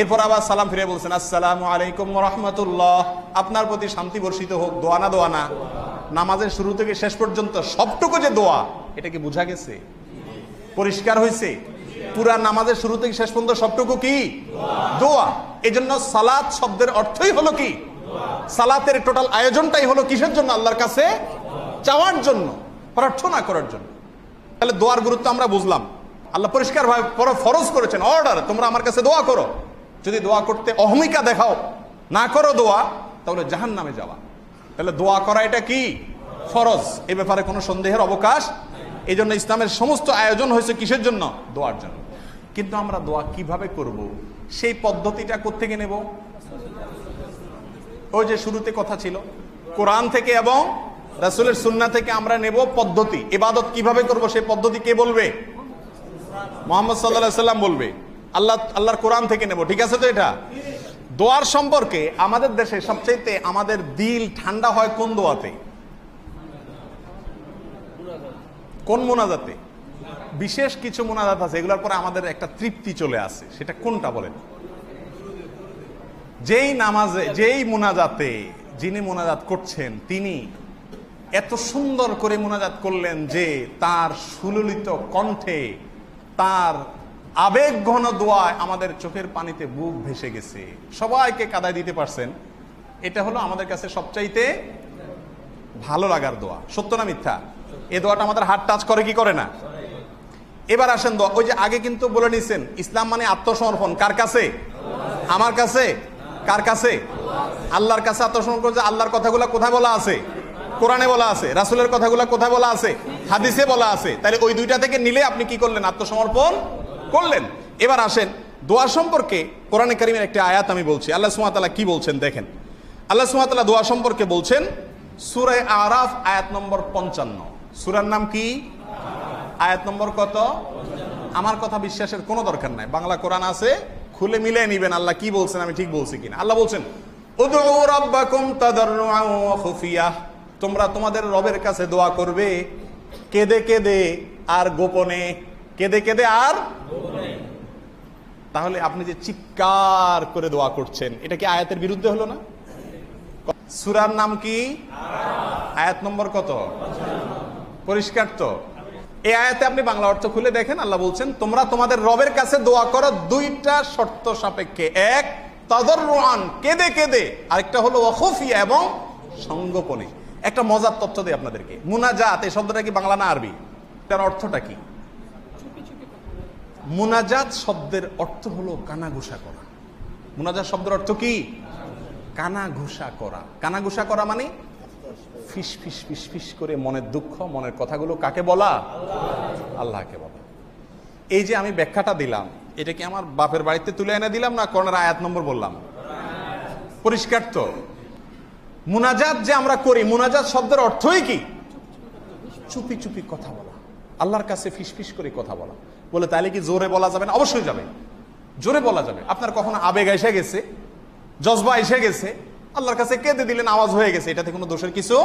এরপর আবার সালাম ফিরে বলছেন আসসালাম আলাইকুম রহমতুল্লাহ আপনার প্রতি শান্তি বর্ষিত হোক দোয়ানা দোয়ানা নামাজের শুরু থেকে শেষ পর্যন্ত সবটুকু যে দোয়া এটা কি বোঝা গেছে পরিষ্কার হয়েছে পুরা নামাজের শুরু থেকে শেষ পর্যন্ত সবটুকু কি দোয়া এজন্য সালাদ শব্দের অর্থই হলো কি সালাতের টোটাল আয়োজনটাই হলো কিসের জন্য আল্লাহর কাছে চাওয়ার জন্য প্রার্থনা করার জন্য তাহলে দোয়ার গুরুত্ব আমরা বুঝলাম আল্লাহ পরিষ্কার ভাবে পরে ফরজ করেছেন অর্ডার তোমরা আমার কাছে দোয়া করো যদি দোয়া করতে অহমিকা দেখাও না করো দোয়া তাহলে জাহান নামে যাওয়া তাহলে দোয়া করা এটা কি ফরজ এ ব্যাপারে কোনো সন্দেহের অবকাশ এই জন্য ইসলামের সমস্ত আয়োজন হয়েছে কিসের জন্য দোয়ার জন্য কিন্তু আমরা দোয়া কিভাবে করব। সেই পদ্ধতিটা কোথেকে নেব ওই যে শুরুতে কথা ছিল কোরআন থেকে এবং রাসুলের সুন্না থেকে আমরা নেব পদ্ধতি এবাদত কিভাবে করব সেই পদ্ধতি কে বলবে মোহাম্মদ সাল্লা সাল্লাম বলবে আল্লাহ আল্লাহর কোরআন থেকে নেব ঠিক আছে তো এটা দোয়ার সম্পর্কে আমাদের দেশে সবচেয়ে আমাদের দিল ঠান্ডা হয় কোন দোয়াতে কোন মোনাজাতে বিশেষ কিছু মোনাজাত আছে এগুলোর পরে আমাদের একটা তৃপ্তি চলে আসে সেটা কোনটা বলেন যেই নামাজে যেই মোনাজাতে যিনি মোনাজাত করছেন তিনি এত সুন্দর করে মোনাজাত করলেন যে তার সুললিত কণ্ঠে তার আবেগ ঘন দোয়ায় আমাদের চোখের পানিতে বুক ভেসে গেছে সবাইকে কাদায় দিতে পারছেন এটা হলো আমাদের কাছে সবচাইতে ভালো লাগার দোয়া সত্য না মিথ্যা এ দোয়াটা আমাদের হাত টাচ করে কি করে না এবার আসেন দোয়া ওই যে আগে কিন্তু বলে নিছেন ইসলাম মানে আত্মসমর্পণ কার কাছে আমার কাছে কার কাছে আল্লাহর কাছে আত্মসমর্পণ করছে আল্লাহর কথাগুলো কোথায় বলা আছে কোরআনে বলা আছে রাসুলের কথাগুলো কোথায় বলা আছে হাদিসে বলা আছে তাহলে ওই দুইটা থেকে নিলে আপনি কি করলেন আত্মসমর্পণ করলেন এবার আসেন দোয়া সম্পর্কে কোরআনে করিমের একটি আয়াত আমি বলছি আল্লাহ সুমাতালা কি বলছেন দেখেন আল্লাহ সুমাতালা দোয়া সম্পর্কে বলছেন সুরে আরাফ আয়াত নম্বর পঞ্চান্ন সুরার নাম কি আয়াত নম্বর কত আমার কথা বিশ্বাসের কোনো দরকার নাই বাংলা কোরআন আছে খুলে মিলে নিবেন আল্লাহ কি বলছেন আমি ঠিক বলছি কিনা আল্লাহ বলছেন তোমরা তোমাদের রবের কাছে দোয়া করবে কেদে কেদে আর গোপনে কেদে কেদে আর তাহলে আপনি যে চিৎকার করে দোয়া করছেন এটা কি আয়াতের বিরুদ্ধে হলো না সুরার নাম কি আয়াত নম্বর কত পরিষ্কার তো এই আয়াতে আপনি বাংলা অর্থ খুলে দেখেন আল্লাহ বলছেন তোমরা তোমাদের রবের কাছে দোয়া করো দুইটা শর্ত সাপেক্ষে এক তদর রোহান কেঁদে কেঁদে আরেকটা হলো অখফিয়া এবং সঙ্গোপনে একটা মজার তথ্য দিই আপনাদেরকে মুনাজাত এই শব্দটা কি বাংলা না আরবি তার অর্থটা কি মুনাজাত শব্দের অর্থ হলো কানাঘুষা করা মুনাজাত শব্দের অর্থ কি কানাঘুষা করা কানাঘুষা করা মানে ফিস ফিস ফিস ফিস করে মনের দুঃখ মনের কথাগুলো কাকে বলা আল্লাহকে বলা এই যে আমি ব্যাখ্যাটা দিলাম এটা কি আমার বাপের বাড়িতে তুলে এনে দিলাম না করোনার আয়াত নম্বর বললাম পরিষ্কার তো মুনাজাত যে আমরা করি মুনাজাত শব্দের অর্থই কি চুপি চুপি কথা বলা আল্লাহর কাছে ফিসফিস করে কথা বলা বলে তাহলে কি জোরে বলা যাবে না অবশ্যই যাবে জোরে বলা যাবে আপনার কখনো আবেগ এসে গেছে জজবা এসে গেছে আল্লাহর কাছে কেঁদে দিলেন আওয়াজ হয়ে গেছে এটাতে কোনো দোষের কিছু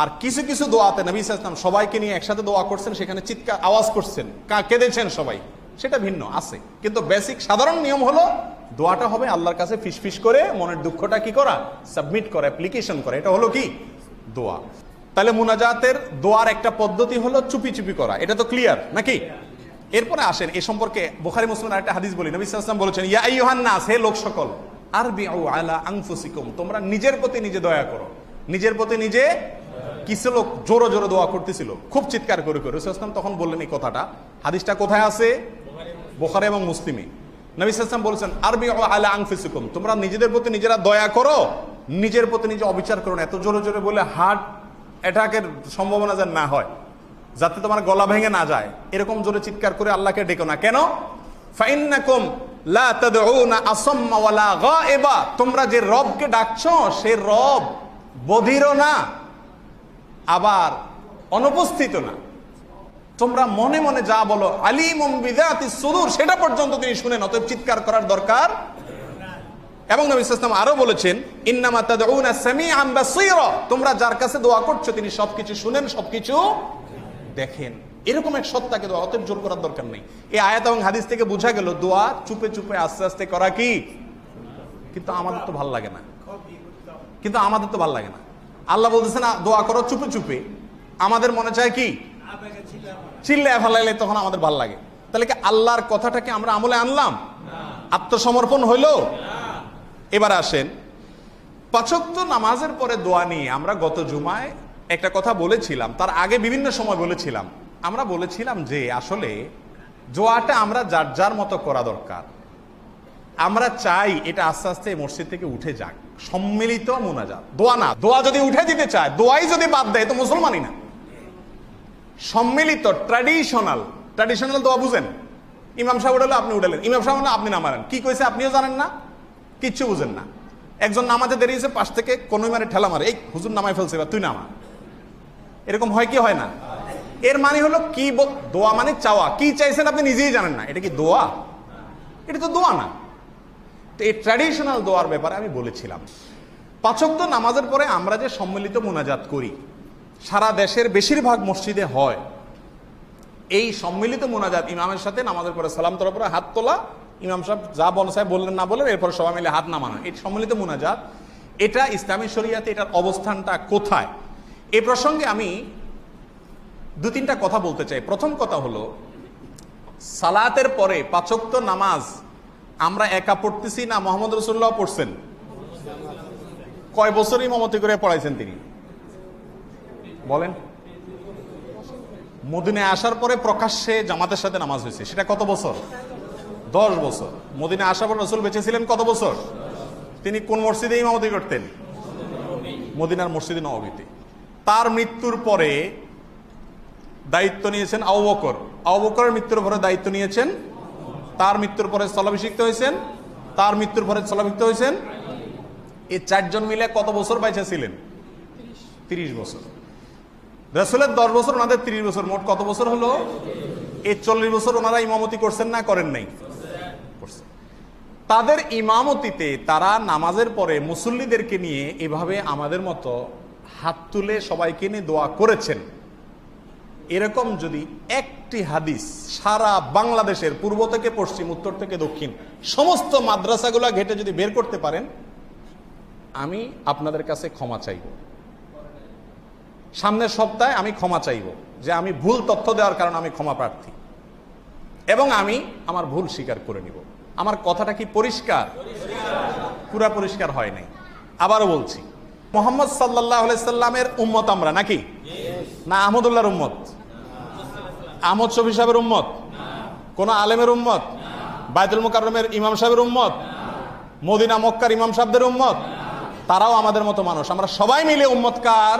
আর কিছু কিছু দোয়াতে নবী ইসলাম সবাইকে নিয়ে একসাথে দোয়া করছেন সেখানে চিৎকার আওয়াজ করছেন কেঁদেছেন সবাই সেটা ভিন্ন আছে কিন্তু বেসিক সাধারণ নিয়ম হলো দোয়াটা হবে আল্লাহর কাছে ফিসফিস করে মনের দুঃখটা কি করা সাবমিট করা অ্যাপ্লিকেশন করা এটা হলো কি দোয়া তাহলে মুনাজাতের দোয়ার একটা পদ্ধতি হলো চুপি চুপি করা এটা তো ক্লিয়ার নাকি এরপরে আসেন এ সম্পর্কে বোখারি মুসলমান একটা হাদিস বলি নবী ইসলাম বলেছেন ইয়া ইহান্নাস হে লোক সকল আরবি ও আলা আংফুসিকুম তোমরা নিজের প্রতি নিজে দয়া করো নিজের প্রতি নিজে কিছু লোক জোরো জোরো দোয়া করতেছিল খুব চিৎকার করে করে রসুলাম তখন বললেন এই কথাটা হাদিসটা কোথায় আছে বোখারে এবং মুসলিমে নবী সাল্লাম বলেছেন আরবি ও আলা আংফিসুকুম তোমরা নিজেদের প্রতি নিজেরা দয়া করো নিজের প্রতি নিজে অবিচার করো না এত জোরে জোরে বলে হার্ট অ্যাটাকের সম্ভাবনা যেন না হয় যাতে তোমার গলা ভেঙে না যায় এরকম জোরে চিৎকার করে আল্লাহকে ডেকো না কেন ফাইন না কম তোমরা যে রবকে ডাকছ সে রব বধিরও না আবার অনুপস্থিত না তোমরা মনে মনে যা বলো আলিম সুদূর সেটা পর্যন্ত তিনি শুনেন অত চিৎকার করার দরকার এবং নবী ইসলাম আরো বলেছেন তোমরা যার কাছে দোয়া করছো তিনি সবকিছু শুনেন সবকিছু দেখেন এরকম এক সত্তাকে দোয়া অতএব জোর করার দরকার নেই এই আয়াত এবং হাদিস থেকে বোঝা গেল দোয়া চুপে চুপে আস্তে আস্তে করা কি কিন্তু আমাদের তো ভাল লাগে না কিন্তু আমাদের তো ভাল লাগে না আল্লাহ বলতেছে না দোয়া করো চুপে চুপে আমাদের মনে চায় কি চিল্লায় লাগলে তখন আমাদের ভাল লাগে তাহলে কি আল্লাহর কথাটাকে আমরা আমলে আনলাম আত্মসমর্পণ হইল এবার আসেন পাচক্য নামাজের পরে দোয়া নিয়ে আমরা গত জুমায় একটা কথা বলেছিলাম তার আগে বিভিন্ন সময় বলেছিলাম আমরা বলেছিলাম যে আসলে জোয়াটা আমরা যার যার মতো করা দরকার আমরা চাই এটা আস্তে আস্তে মসজিদ থেকে উঠে যাক সম্মিলিত মোনাজাত দোয়া না দোয়া যদি উঠে দিতে চায় দোয়াই যদি বাদ দেয় তো মুসলমানই না সম্মিলিত ট্র্যাডিশনাল ট্র্যাডিশনাল দোয়া বুঝেন ইমাম সাহেব উঠালে আপনি উঠালেন ইমাম সাহেব না আপনি নামালেন কি কইছে আপনিও জানেন না কিচ্ছু বুঝেন না একজন নামাজে দাঁড়িয়েছে পাশ থেকে কোনো মারে ঠেলা মারে এই হুজুর নামায় ফেলছে তুই নামা এরকম হয় কি হয় না এর মানে হলো কি দোয়া মানে চাওয়া কি চাইছেন আপনি নিজেই জানেন না এটা কি দোয়া এটা তো দোয়া না তো এই ট্র্যাডিশনাল দোয়ার ব্যাপারে আমি বলেছিলাম পাচক তো নামাজের পরে আমরা যে সম্মিলিত মোনাজাত করি সারা দেশের বেশিরভাগ মসজিদে হয় এই সম্মিলিত মোনাজাত ইমামের সাথে নামাজের পরে সালাম তোলার পরে হাত তোলা ইমাম সাহেব যা বন সাহেব বললেন না বললেন এরপর সবাই মিলে হাত নামানো এই সম্মিলিত মোনাজাত এটা ইসলামী শরিয়াতে এটার অবস্থানটা কোথায় এ প্রসঙ্গে আমি দু তিনটা কথা বলতে চাই প্রথম কথা হলো সালাতের পরে পাচক্ত নামাজ আমরা একা পড়তেছি না মোহাম্মদ রসুল্লাহ পড়ছেন কয় বছর ইমামতি করে পড়াইছেন তিনি বলেন মদিনে আসার পরে প্রকাশ্যে জামাতের সাথে নামাজ হয়েছে সেটা কত বছর দশ বছর মদিনে আসার পর রসুল বেঁচেছিলেন কত বছর তিনি কোন মসজিদে ইমামতি করতেন মদিনার মসজিদে নবীতে তার মৃত্যুর পরে দায়িত্ব নিয়েছেন আউবকর আউবকরের মৃত্যুর পরে দায়িত্ব নিয়েছেন তার মৃত্যুর পরে স্থলাভিষিক্ত হয়েছেন তার মৃত্যুর পরে স্থলাভিষিক্ত হয়েছেন এই চারজন মিলে কত বছর বাইছে ছিলেন তিরিশ বছর রসুলের দশ বছর ওনাদের তিরিশ বছর মোট কত বছর হলো এই চল্লিশ বছর ওনারা ইমামতি করছেন না করেন নাই করছেন তাদের ইমামতিতে তারা নামাজের পরে মুসল্লিদেরকে নিয়ে এভাবে আমাদের মতো হাত তুলে সবাইকে নিয়ে দোয়া করেছেন এরকম যদি একটি হাদিস সারা বাংলাদেশের পূর্ব থেকে পশ্চিম উত্তর থেকে দক্ষিণ সমস্ত মাদ্রাসাগুলো ঘেটে যদি বের করতে পারেন আমি আপনাদের কাছে ক্ষমা চাইব সামনের সপ্তাহে আমি ক্ষমা চাইব যে আমি ভুল তথ্য দেওয়ার কারণে আমি ক্ষমা প্রার্থী এবং আমি আমার ভুল স্বীকার করে নিব আমার কথাটা কি পরিষ্কার পুরা পরিষ্কার হয় নাই আবারও বলছি মোহাম্মদ সাল্লাহ সাল্লামের উম্মত আমরা নাকি না আহমদুল্লাহর উম্মত আহমদ শফি সাহেবের উম্মত কোন আলেমের উম্মত বাইতুল মোকারমের ইমাম সাহেবের উম্মত মদিনা মক্কার ইমাম সাহেবদের উম্মত তারাও আমাদের মতো মানুষ আমরা সবাই মিলে উম্মত কার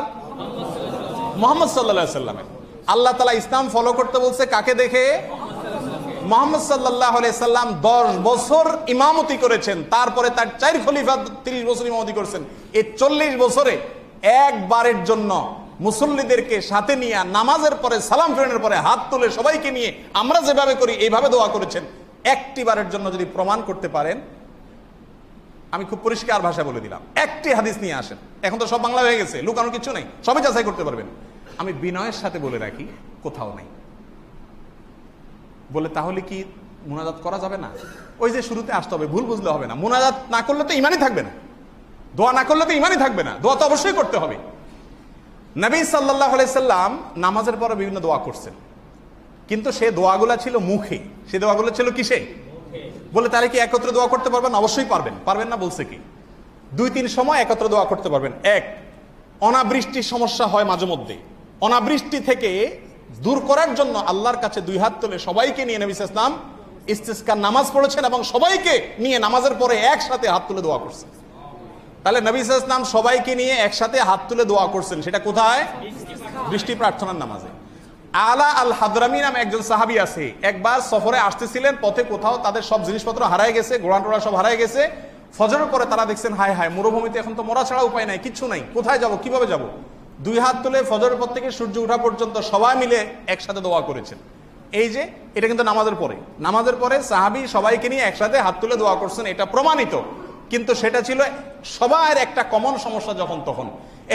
মোহাম্মদ সাল্লা সাল্লামের আল্লাহ তালা ইসলাম ফলো করতে বলছে কাকে দেখে মোহাম্মদ সাল্লাহ সাল্লাম দশ বছর ইমামতি করেছেন তারপরে তার চার খলিফা তিরিশ বছর ইমামতি করেছেন এই চল্লিশ বছরে একবারের জন্য মুসল্লিদেরকে সাথে নিয়ে নামাজের পরে সালাম ফেরানোর পরে হাত তুলে সবাইকে নিয়ে আমরা যেভাবে করি এইভাবে দোয়া করেছেন একটি বারের জন্য যদি প্রমাণ করতে পারেন আমি খুব পরিষ্কার ভাষায় বলে দিলাম একটি হাদিস নিয়ে আসেন এখন তো সব বাংলা হয়ে গেছে লুকানো কিছু নেই সবই যাচাই করতে পারবেন আমি বিনয়ের সাথে বলে রাখি কোথাও নেই বলে তাহলে কি মোনাজাত করা যাবে না ওই যে শুরুতে আসতে হবে ভুল বুঝলে হবে না মোনাজাত না করলে তো ইমানই থাকবে না দোয়া না করলে তো ইমানই থাকবে না দোয়া তো অবশ্যই করতে হবে নবী সাল্লাহ সাল্লাম নামাজের পরে বিভিন্ন দোয়া করছেন কিন্তু সে দোয়াগুলা ছিল মুখে সে দোয়াগুলো ছিল কিসে বলে তারা কি একত্রে দোয়া করতে পারবেন অবশ্যই পারবেন পারবেন না বলছে কি দুই তিন সময় একত্র দোয়া করতে পারবেন এক অনাবৃষ্টির সমস্যা হয় মাঝে মধ্যে অনাবৃষ্টি থেকে দূর করার জন্য আল্লাহর কাছে দুই হাত তুলে সবাইকে নিয়ে নবী ইসলাম ইস্তিস্কার নামাজ পড়েছেন এবং সবাইকে নিয়ে নামাজের পরে একসাথে হাত তুলে দোয়া করছেন তাহলে নবী ইসলাম সবাইকে নিয়ে একসাথে হাত তুলে দোয়া করছেন সেটা কোথায় বৃষ্টি প্রার্থনার নামাজে আলা আল হাদরামি নামে একজন সাহাবি আছে একবার সফরে আসতেছিলেন পথে কোথাও তাদের সব জিনিসপত্র হারায় গেছে গোড়া টোড়া সব হারায় গেছে ফজর পরে তারা দেখছেন হায় হায় মরুভূমিতে এখন তো মরা ছাড়া উপায় নাই কিচ্ছু নাই কোথায় যাব কিভাবে যাব দুই হাত তুলে ফজর পর থেকে সূর্য ওঠা পর্যন্ত সবাই মিলে একসাথে দোয়া করেছেন এই যে এটা কিন্তু নামাজের পরে নামাজের পরে সাহাবি সবাইকে নিয়ে একসাথে হাত তুলে দোয়া করছেন এটা প্রমাণিত কিন্তু সেটা ছিল সবার একটা কমন সমস্যা যখন তখন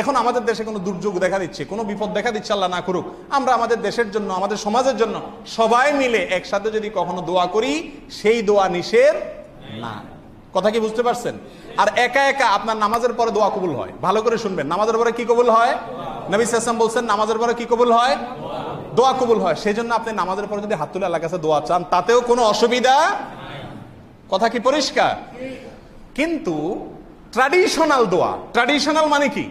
এখন আমাদের দেশে কোনো দুর্যোগ দেখা দিচ্ছে কোনো বিপদ দেখা দিচ্ছে আল্লাহ না করুক আমরা আমাদের দেশের জন্য আমাদের সমাজের জন্য সবাই মিলে একসাথে যদি কখনো দোয়া করি সেই দোয়া নিষেধ না কথা কি বুঝতে পারছেন আর একা একা আপনার নামাজের পরে দোয়া কবুল হয় ভালো করে শুনবেন নামাজের পরে কি কবুল হয় নবী সাম বলছেন নামাজের পরে কি কবুল হয় দোয়া কবুল হয় সেই জন্য আপনি নামাজের পরে যদি হাত তুলে আল্লাহ কাছে দোয়া চান তাতেও কোনো অসুবিধা কথা কি পরিষ্কার কিন্তু ট্র্যাডিশনাল দোয়া ট্র্যাডিশনাল মানে কি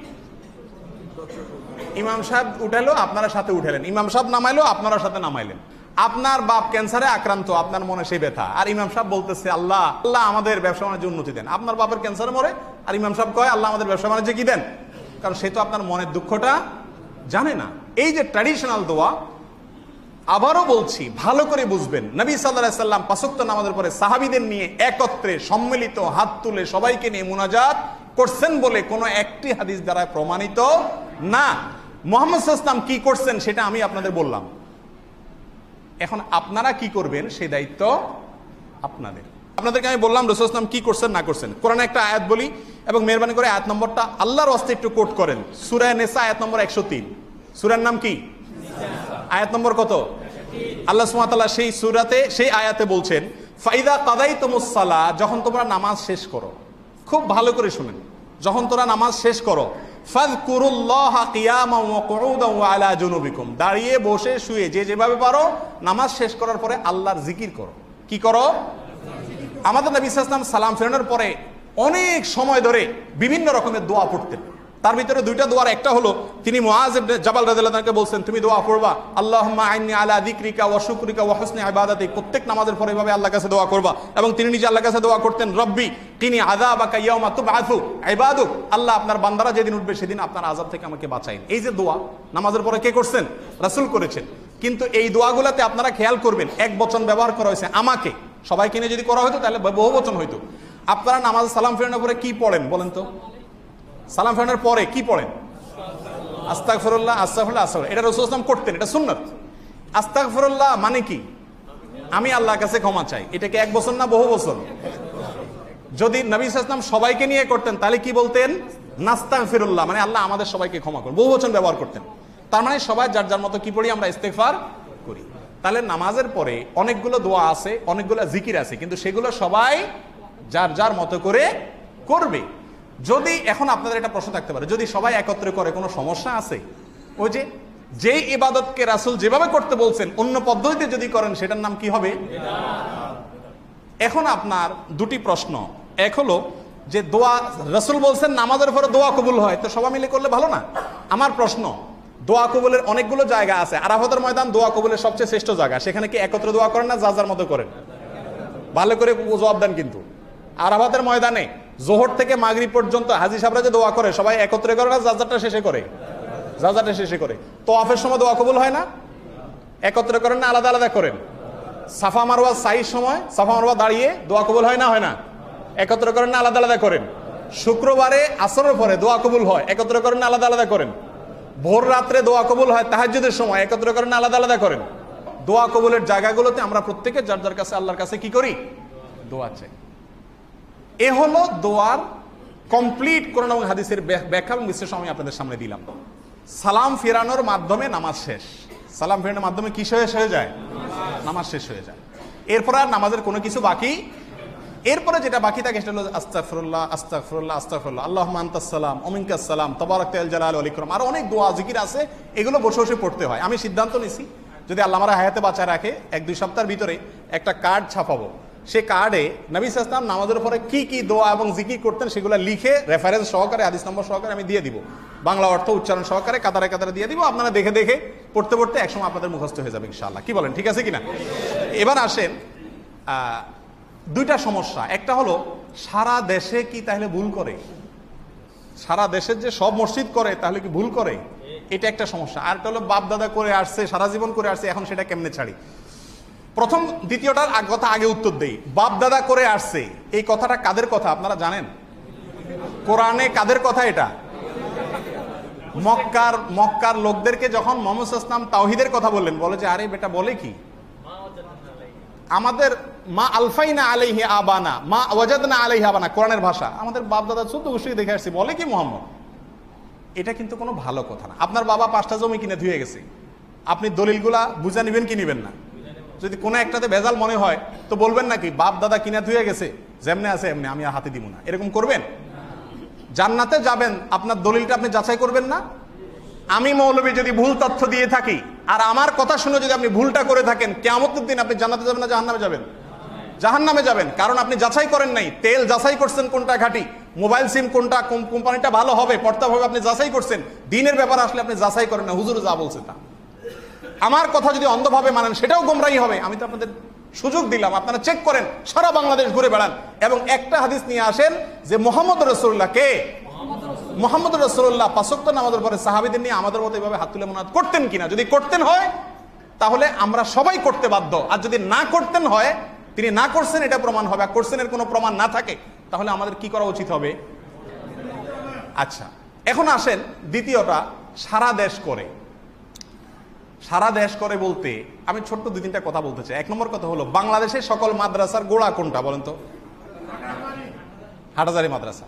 ইমাম সাহেব উঠালো আপনারা সাথে উঠালেন ইমাম সাহেব নামাইলো আপনারা সাথে নামাইলেন আপনার বাপ ক্যান্সারে আক্রান্ত আপনার মনে সেই ব্যথা আর ইমাম সাহেব বলতেছে আল্লাহ আল্লাহ আমাদের ব্যবসা বাণিজ্য উন্নতি দেন আপনার বাপের ক্যান্সারে মরে আর ইমাম সাহেব কয় আল্লাহ আমাদের ব্যবসা বাণিজ্যে কি দেন কারণ সে তো আপনার মনের দুঃখটা জানে না এই যে ট্র্যাডিশনাল দোয়া আবারও বলছি ভালো করে বুঝবেন নবী সাল্লাহ সাল্লাম পাশক্ত নামাজের পরে সাহাবিদের নিয়ে একত্রে সম্মিলিত হাত তুলে সবাইকে নিয়ে মুনাজাত করছেন বলে কোনো একটি হাদিস দ্বারা প্রমাণিত না মোহাম্মদ সাল্লাম কি করছেন সেটা আমি আপনাদের বললাম এখন আপনারা কি করবেন সে দায়িত্ব আপনাদের আপনাদেরকে আমি বললাম রসুলাম কি করছেন না করছেন কোরআনে একটা আয়াত বলি এবং মেহরবানি করে আয়াত নম্বরটা আল্লাহর অস্তে একটু কোট করেন সুরায় নেসা আয়াত নম্বর একশো তিন সুরার নাম কি আয়াত নম্বর কত আল্লাহ সুমাতাল্লাহ সেই সুরাতে সেই আয়াতে বলছেন ফাইদা কাদাই তোমসালা যখন তোমরা নামাজ শেষ করো খুব ভালো করে শুনেন যখন তোমরা নামাজ শেষ করো দাঁড়িয়ে বসে শুয়ে যে যেভাবে পারো নামাজ শেষ করার পরে আল্লাহর জিকির করো কি করো আমাদের নবী ইসলাম সালাম ফেরানোর পরে অনেক সময় ধরে বিভিন্ন রকমের দোয়া পড়তেন তার ভিতরে দুইটা দোয়ার একটা হলো তিনি মোয়াজ জাবাল রাজাকে বলছেন তুমি দোয়া পড়বা আল্লাহ আইনি আলা দিক্রিকা ও শুক্রিকা ও হসনে আবাদাতে প্রত্যেক নামাজের পরে এভাবে আল্লাহ কাছে দোয়া করবা এবং তিনি নিজে আল্লাহ কাছে দোয়া করতেন রব্বি তিনি আদা বা কাইয়ামা তুব আফু আইবাদুক আল্লাহ আপনার বান্দারা যেদিন উঠবে সেদিন আপনার আজাদ থেকে আমাকে বাঁচাইন এই যে দোয়া নামাজের পরে কে করছেন রাসুল করেছেন কিন্তু এই দোয়াগুলাতে আপনারা খেয়াল করবেন এক বচন ব্যবহার করা হয়েছে আমাকে সবাই কিনে যদি করা হতো তাহলে বহু বচন হইতো আপনারা নামাজ সালাম ফেরানোর পরে কি পড়েন বলেন তো সালাম ফেরানোর পরে কি পড়েন আস্তাক ফরুল্লাহ আস্তাফুল্লাহ আস্তাক এটা রসুল আসলাম করতেন এটা সুন্নত আস্তাক ফরুল্লাহ মানে কি আমি আল্লাহর কাছে ক্ষমা চাই এটাকে এক বছর না বহু বছর যদি নবী ইসলাম সবাইকে নিয়ে করতেন তাহলে কি বলতেন নাস্তাক ফিরুল্লাহ মানে আল্লাহ আমাদের সবাইকে ক্ষমা করেন বহু বচন ব্যবহার করতেন তার মানে সবাই যার যার মতো কি পড়ি আমরা ইস্তেফার করি তাহলে নামাজের পরে অনেকগুলো দোয়া আছে অনেকগুলো জিকির আছে কিন্তু সেগুলো সবাই যার যার মতো করে করবে যদি এখন আপনাদের একটা প্রশ্ন থাকতে পারে যদি সবাই একত্রে করে কোনো সমস্যা আছে ওই যে যেই ইবাদতকে রাসুল যেভাবে করতে বলছেন অন্য পদ্ধতিতে যদি করেন সেটার নাম কি হবে এখন আপনার দুটি প্রশ্ন এক হলো যে দোয়া রসুল বলছেন নামাজের পরে দোয়া কবুল হয় তো সবাই মিলে করলে ভালো না আমার প্রশ্ন দোয়া কবুলের অনেকগুলো জায়গা আছে আরাফতের ময়দান দোয়া কবুলের সবচেয়ে শ্রেষ্ঠ জায়গা সেখানে কি একত্রে দোয়া করেন না যা যার মতো করেন ভালো করে জবাব দেন কিন্তু আরাফতের ময়দানে জোহর থেকে মাগরি পর্যন্ত হাজি সাহরা যে দোয়া করে সবাই একত্রে করে না যাজাটা শেষে করে যাজাটা শেষে করে তো অফের সময় দোয়া কবুল হয় না একত্রে করেন না আলাদা আলাদা করেন সাফা মারোয়া সাইজ সময় সাফা মারোয়া দাঁড়িয়ে দোয়া কবুল হয় না হয় না একত্রে করেন না আলাদা আলাদা করেন শুক্রবারে আসরের পরে দোয়া কবুল হয় একত্রে করেন না আলাদা আলাদা করেন ভোর রাত্রে দোয়া কবুল হয় তাহাজুদের সময় একত্রে করেন না আলাদা আলাদা করেন দোয়া কবুলের জায়গাগুলোতে আমরা প্রত্যেকে যার যার কাছে আল্লাহর কাছে কি করি দোয়া চাই এ হলো দোয়ার কমপ্লিট কোরআন এবং হাদিসের ব্যাখ্যা এবং বিশ্লেষণ আমি আপনাদের সামনে দিলাম সালাম ফেরানোর মাধ্যমে নামাজ শেষ সালাম ফেরানোর মাধ্যমে কি শেষ হয়ে যায় নামাজ শেষ হয়ে যায় এরপর আর নামাজের কোনো কিছু বাকি এরপরে যেটা বাকি থাকে সেটা হলো আস্তাফরুল্লাহ আস্তাফরুল্লাহ আস্তাফরুল্লাহ আল্লাহ মান্তাসাল্লাম অমিনকাসাল্লাম তবারক তেল জালাল আলিক্রম আরও অনেক দোয়া জিকির আছে এগুলো বসে বসে পড়তে হয় আমি সিদ্ধান্ত নিছি যদি আল্লাহ আমার হায়াতে বাঁচা রাখে এক দুই সপ্তাহের ভিতরে একটা কার্ড ছাপাবো সে কার্ডে নবী ইসলাম নামাজের পরে কি কি দোয়া এবং জিকি করতেন সেগুলো লিখে রেফারেন্স সহকারে হাদিস নম্বর সহকারে আমি দিয়ে দিব বাংলা অর্থ উচ্চারণ সহকারে কাতারে কাতারে দিয়ে দিব আপনারা দেখে দেখে পড়তে পড়তে একসময় আপনাদের মুখস্থ হয়ে যাবে ইনশাআল্লাহ কি বলেন ঠিক আছে কিনা এবার আসেন দুইটা সমস্যা একটা হলো সারা দেশে কি তাহলে ভুল করে সারা দেশের যে সব মসজিদ করে তাহলে কি ভুল করে এটা একটা সমস্যা আর একটা হলো বাপ দাদা করে আসছে সারা জীবন করে আসছে এখন সেটা কেমনে ছাড়ি প্রথম দ্বিতীয়টার কথা আগে উত্তর দেই বাপ দাদা করে আসছে এই কথাটা কাদের কথা আপনারা জানেন কোরআনে কাদের কথা এটা মক্কার মক্কার লোকদেরকে যখন মোহাম্মদ ইসলাম তাওহিদের কথা বললেন বলে যে আরে বেটা বলে কি আমাদের মা আলফাইনা আলাইহি আবানা মা ওয়াজাদনা আলাইহি আবানা কোরআনের ভাষা আমাদের বাপ দাদা শুধু গোষ্ঠী দেখে আসছি বলে কি মোহাম্মদ এটা কিন্তু কোনো ভালো কথা না আপনার বাবা পাঁচটা জমি কিনে ধুয়ে গেছে আপনি দলিলগুলা বুঝে নেবেন কি নেবেন না যদি কোনো একটাতে ভেজাল মনে হয় তো বলবেন নাকি বাপ দাদা কিনা ধুয়ে গেছে যেমনে আছে এমনি আমি হাতে দিব না এরকম করবেন জান্নাতে যাবেন আপনার দলিলটা আপনি যাচাই করবেন না আমি মৌলবী যদি ভুল তথ্য দিয়ে থাকি আর আমার কথা শুনে যদি আপনি ভুলটা করে থাকেন কেমতের দিন আপনি জান্নাতে যাবেন না জাহান্নামে যাবেন জাহান্নামে যাবেন কারণ আপনি যাচাই করেন নাই তেল যাচাই করছেন কোনটা ঘাটি মোবাইল সিম কোনটা কোম্পানিটা ভালো হবে পর্তা হবে আপনি যাচাই করছেন দিনের ব্যাপার আসলে আপনি যাচাই করেন না হুজুর যা বলছে তা আমার কথা যদি অন্ধভাবে মানেন সেটাও গোমরাই হবে আমি তো আপনাদের সুযোগ দিলাম আপনারা চেক করেন সারা বাংলাদেশ ঘুরে বেড়ান এবং একটা হাদিস নিয়ে আসেন যে মোহাম্মদ রসুল্লাহ কে মোহাম্মদ রসুল্লাহ পাশক্ত নামাজের পরে সাহাবিদের নিয়ে আমাদের মতো এইভাবে হাত তুলে মনাদ করতেন কিনা যদি করতেন হয় তাহলে আমরা সবাই করতে বাধ্য আর যদি না করতেন হয় তিনি না করছেন এটা প্রমাণ হবে আর করছেন এর কোনো প্রমাণ না থাকে তাহলে আমাদের কি করা উচিত হবে আচ্ছা এখন আসেন দ্বিতীয়টা সারা দেশ করে সারা দেশ করে বলতে আমি ছোট্ট দুই তিনটা কথা বলতে চাই এক নম্বর কথা হলো বাংলাদেশের সকল মাদ্রাসার গোড়া কোনটা বলেন তো হাটাজারি মাদ্রাসা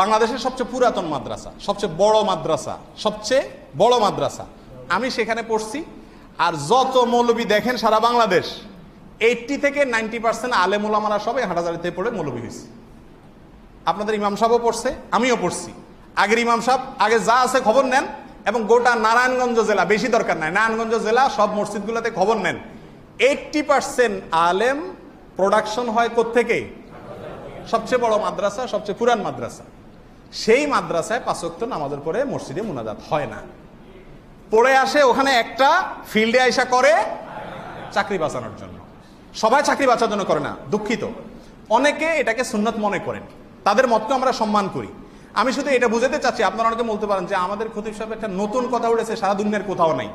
বাংলাদেশের সবচেয়ে পুরাতন মাদ্রাসা সবচেয়ে বড় মাদ্রাসা সবচেয়ে বড় মাদ্রাসা আমি সেখানে পড়ছি আর যত মৌলবী দেখেন সারা বাংলাদেশ এইটটি থেকে নাইনটি পার্সেন্ট আলেমুলামারা সবাই হাটাজারিতে পড়ে মৌলবী হয়েছে আপনাদের ইমাম সাহেবও পড়ছে আমিও পড়ছি আগের ইমাম সাহেব আগে যা আছে খবর নেন এবং গোটা নারায়ণগঞ্জ জেলা বেশি দরকার নাই নারায়ণগঞ্জ জেলা সব মসজিদগুলোতে খবর নেন এইটটি পার্সেন্ট আলেম প্রোডাকশন হয় কোথেকে সবচেয়ে বড় মাদ্রাসা সবচেয়ে পুরান মাদ্রাসা সেই মাদ্রাসায় পাঁচক্ত নামাজের পরে মসজিদে মোনাজাত হয় না পড়ে আসে ওখানে একটা ফিল্ডে আইসা করে চাকরি বাঁচানোর জন্য সবাই চাকরি বাঁচার জন্য করে না দুঃখিত অনেকে এটাকে সুন্নত মনে করেন তাদের মতকে আমরা সম্মান করি আমি শুধু এটা বুঝাতে চাচ্ছি আপনারা অনেকে বলতে পারেন যে আমাদের খতিব সাহেব একটা নতুন কথা উঠেছে সারা দুনিয়ার কোথাও নাই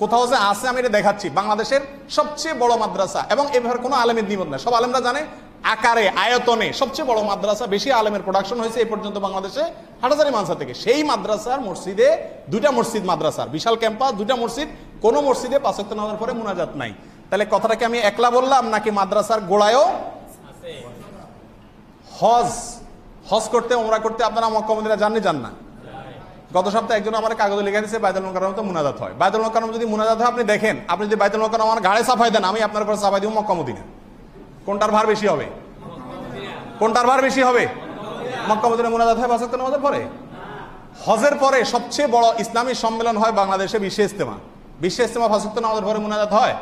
কোথাও যে আছে আমি এটা দেখাচ্ছি বাংলাদেশের সবচেয়ে বড় মাদ্রাসা এবং এভাবে কোনো আলেমের নিবন্ধ না সব আলেমরা জানে আকারে আয়তনে সবচেয়ে বড় মাদ্রাসা বেশি আলেমের প্রোডাকশন হয়েছে এই পর্যন্ত বাংলাদেশে হাটাজারি মানসা থেকে সেই মাদ্রাসার মসজিদে দুইটা মসজিদ মাদ্রাসার বিশাল ক্যাম্পাস দুইটা মসজিদ কোনো মসজিদে পাঁচত্ব নামার পরে মোনাজাত নাই তাহলে কথাটাকে আমি একলা বললাম নাকি মাদ্রাসার গোড়ায়ও হজ হজ করতে ওমরা করতে আপনারা মক্কা মদিনা জাননি যান না গত সপ্তাহে একজন আমার কাগজে লেখা দিয়েছে বাইদুল মকরম তো মুনাজাত হয় বাইদুল মকরম যদি মুনাজাত হয় আপনি দেখেন আপনি যদি বাইদুল মকরম আমার ঘাড়ে সাফাই দেন আমি আপনার উপর সাফাই দিব মক্কা মদিনা কোনটার ভার বেশি হবে কোনটার ভার বেশি হবে মক্কা মদিনা মুনাজাত হয় বাসক নামাজের পরে হজের পরে সবচেয়ে বড় ইসলামী সম্মেলন হয় বাংলাদেশে বিশ্ব ইস্তেমা বিশ্ব ইস্তেমা ফাসক্ত নামাজের পরে মুনাজাত হয়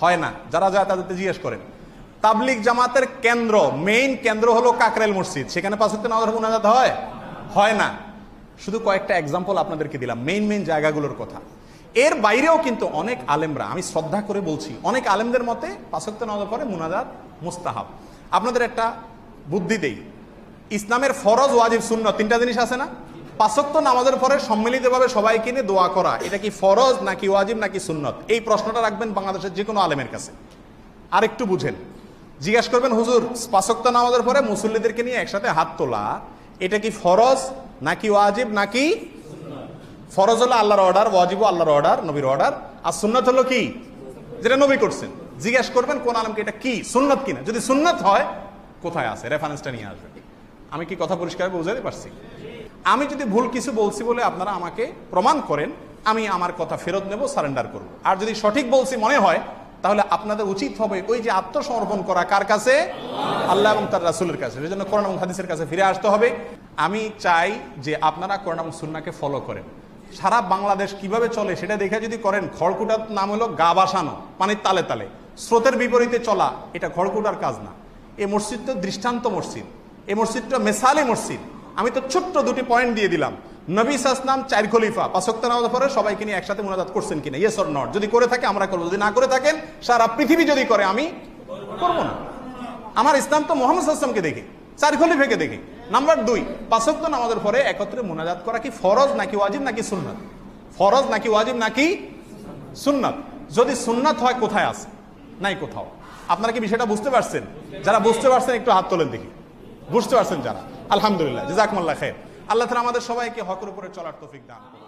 হয় না যারা যায় তাদেরকে জিজ্ঞেস করেন তাবলিক জামাতের কেন্দ্র মেইন কেন্দ্র হলো কাকরাইল মসজিদ সেখানে পাঁচত্ব নামাজ মোনাজাত হয় হয় না শুধু কয়েকটা এক্সাম্পল আপনাদেরকে দিলাম মেইন মেইন জায়গাগুলোর কথা এর বাইরেও কিন্তু অনেক আলেমরা আমি শ্রদ্ধা করে বলছি অনেক আলেমদের মতে পাঁচত্ব নামাজ পরে মোনাজাত মুস্তাহাব আপনাদের একটা বুদ্ধি দেই ইসলামের ফরজ ওয়াজিব শূন্য তিনটা জিনিস আছে না পাঁচত্ব নামাজের পরে সম্মিলিতভাবে সবাইকে নিয়ে দোয়া করা এটা কি ফরজ নাকি ওয়াজিব নাকি সুন্নত এই প্রশ্নটা রাখবেন বাংলাদেশের যে কোনো আলেমের কাছে আরেকটু বুঝেন জিজ্ঞাসা করবেন হুজুর পাঁচক্ত নামাজের পরে মুসল্লিদেরকে নিয়ে একসাথে হাত তোলা এটা কি ফরজ নাকি ওয়াজিব নাকি ফরজ হলো আল্লাহর অর্ডার ওয়াজিব আল্লাহর অর্ডার নবীর অর্ডার আর সুন্নত হলো কি যেটা নবী করছেন জিজ্ঞেস করবেন কোন আলমকে এটা কি সুন্নত কিনা যদি সুন্নত হয় কোথায় আছে রেফারেন্সটা নিয়ে আসবে আমি কি কথা পরিষ্কার বোঝাতে পারছি আমি যদি ভুল কিছু বলছি বলে আপনারা আমাকে প্রমাণ করেন আমি আমার কথা ফেরত নেব সারেন্ডার করব আর যদি সঠিক বলছি মনে হয় তাহলে আপনাদের উচিত হবে ওই যে আত্মসমর্পণ করা কার কাছে আল্লাহ এবং তার রাসুলের কাছে ওই জন্য করোনা এবং হাদিসের কাছে ফিরে আসতে হবে আমি চাই যে আপনারা করোনা এবং সুন্নাকে ফলো করেন সারা বাংলাদেশ কিভাবে চলে সেটা দেখে যদি করেন খড়কুটার নাম হলো গা বাসানো পানির তালে তালে স্রোতের বিপরীতে চলা এটা খড়কুটার কাজ না মসজিদ তো দৃষ্টান্ত মসজিদ এ মসজিদটা মেসালে মসজিদ আমি তো ছোট্ট দুটি পয়েন্ট দিয়ে দিলাম নবী সাসনাম চার খলিফা পাঁচক্ত নামাজ পরে সবাইকে নিয়ে একসাথে মুনাজাত করছেন কিনা ইয়েস অর নট যদি করে থাকে আমরা করবো যদি না করে থাকেন সারা পৃথিবী যদি করে আমি করবো না আমার ইসলাম তো মোহাম্মদ সাসলামকে দেখি চার খলিফাকে দেখি নাম্বার দুই পাঁচক্ত নামাজের পরে একত্রে মুনাজাত করা কি ফরজ নাকি ওয়াজিব নাকি সুন্নাত ফরজ নাকি ওয়াজিব নাকি সুন্নাত যদি সুন্নাত হয় কোথায় আছে নাই কোথাও আপনারা কি বিষয়টা বুঝতে পারছেন যারা বুঝতে পারছেন একটু হাত তোলেন দেখি বুঝতে পারছেন যারা আলহামদুলিল্লাহ জাকমাল্লা খেয়ে আল্লাহ তালা আমাদের সবাইকে হকের উপরে চলার তৌফিক দান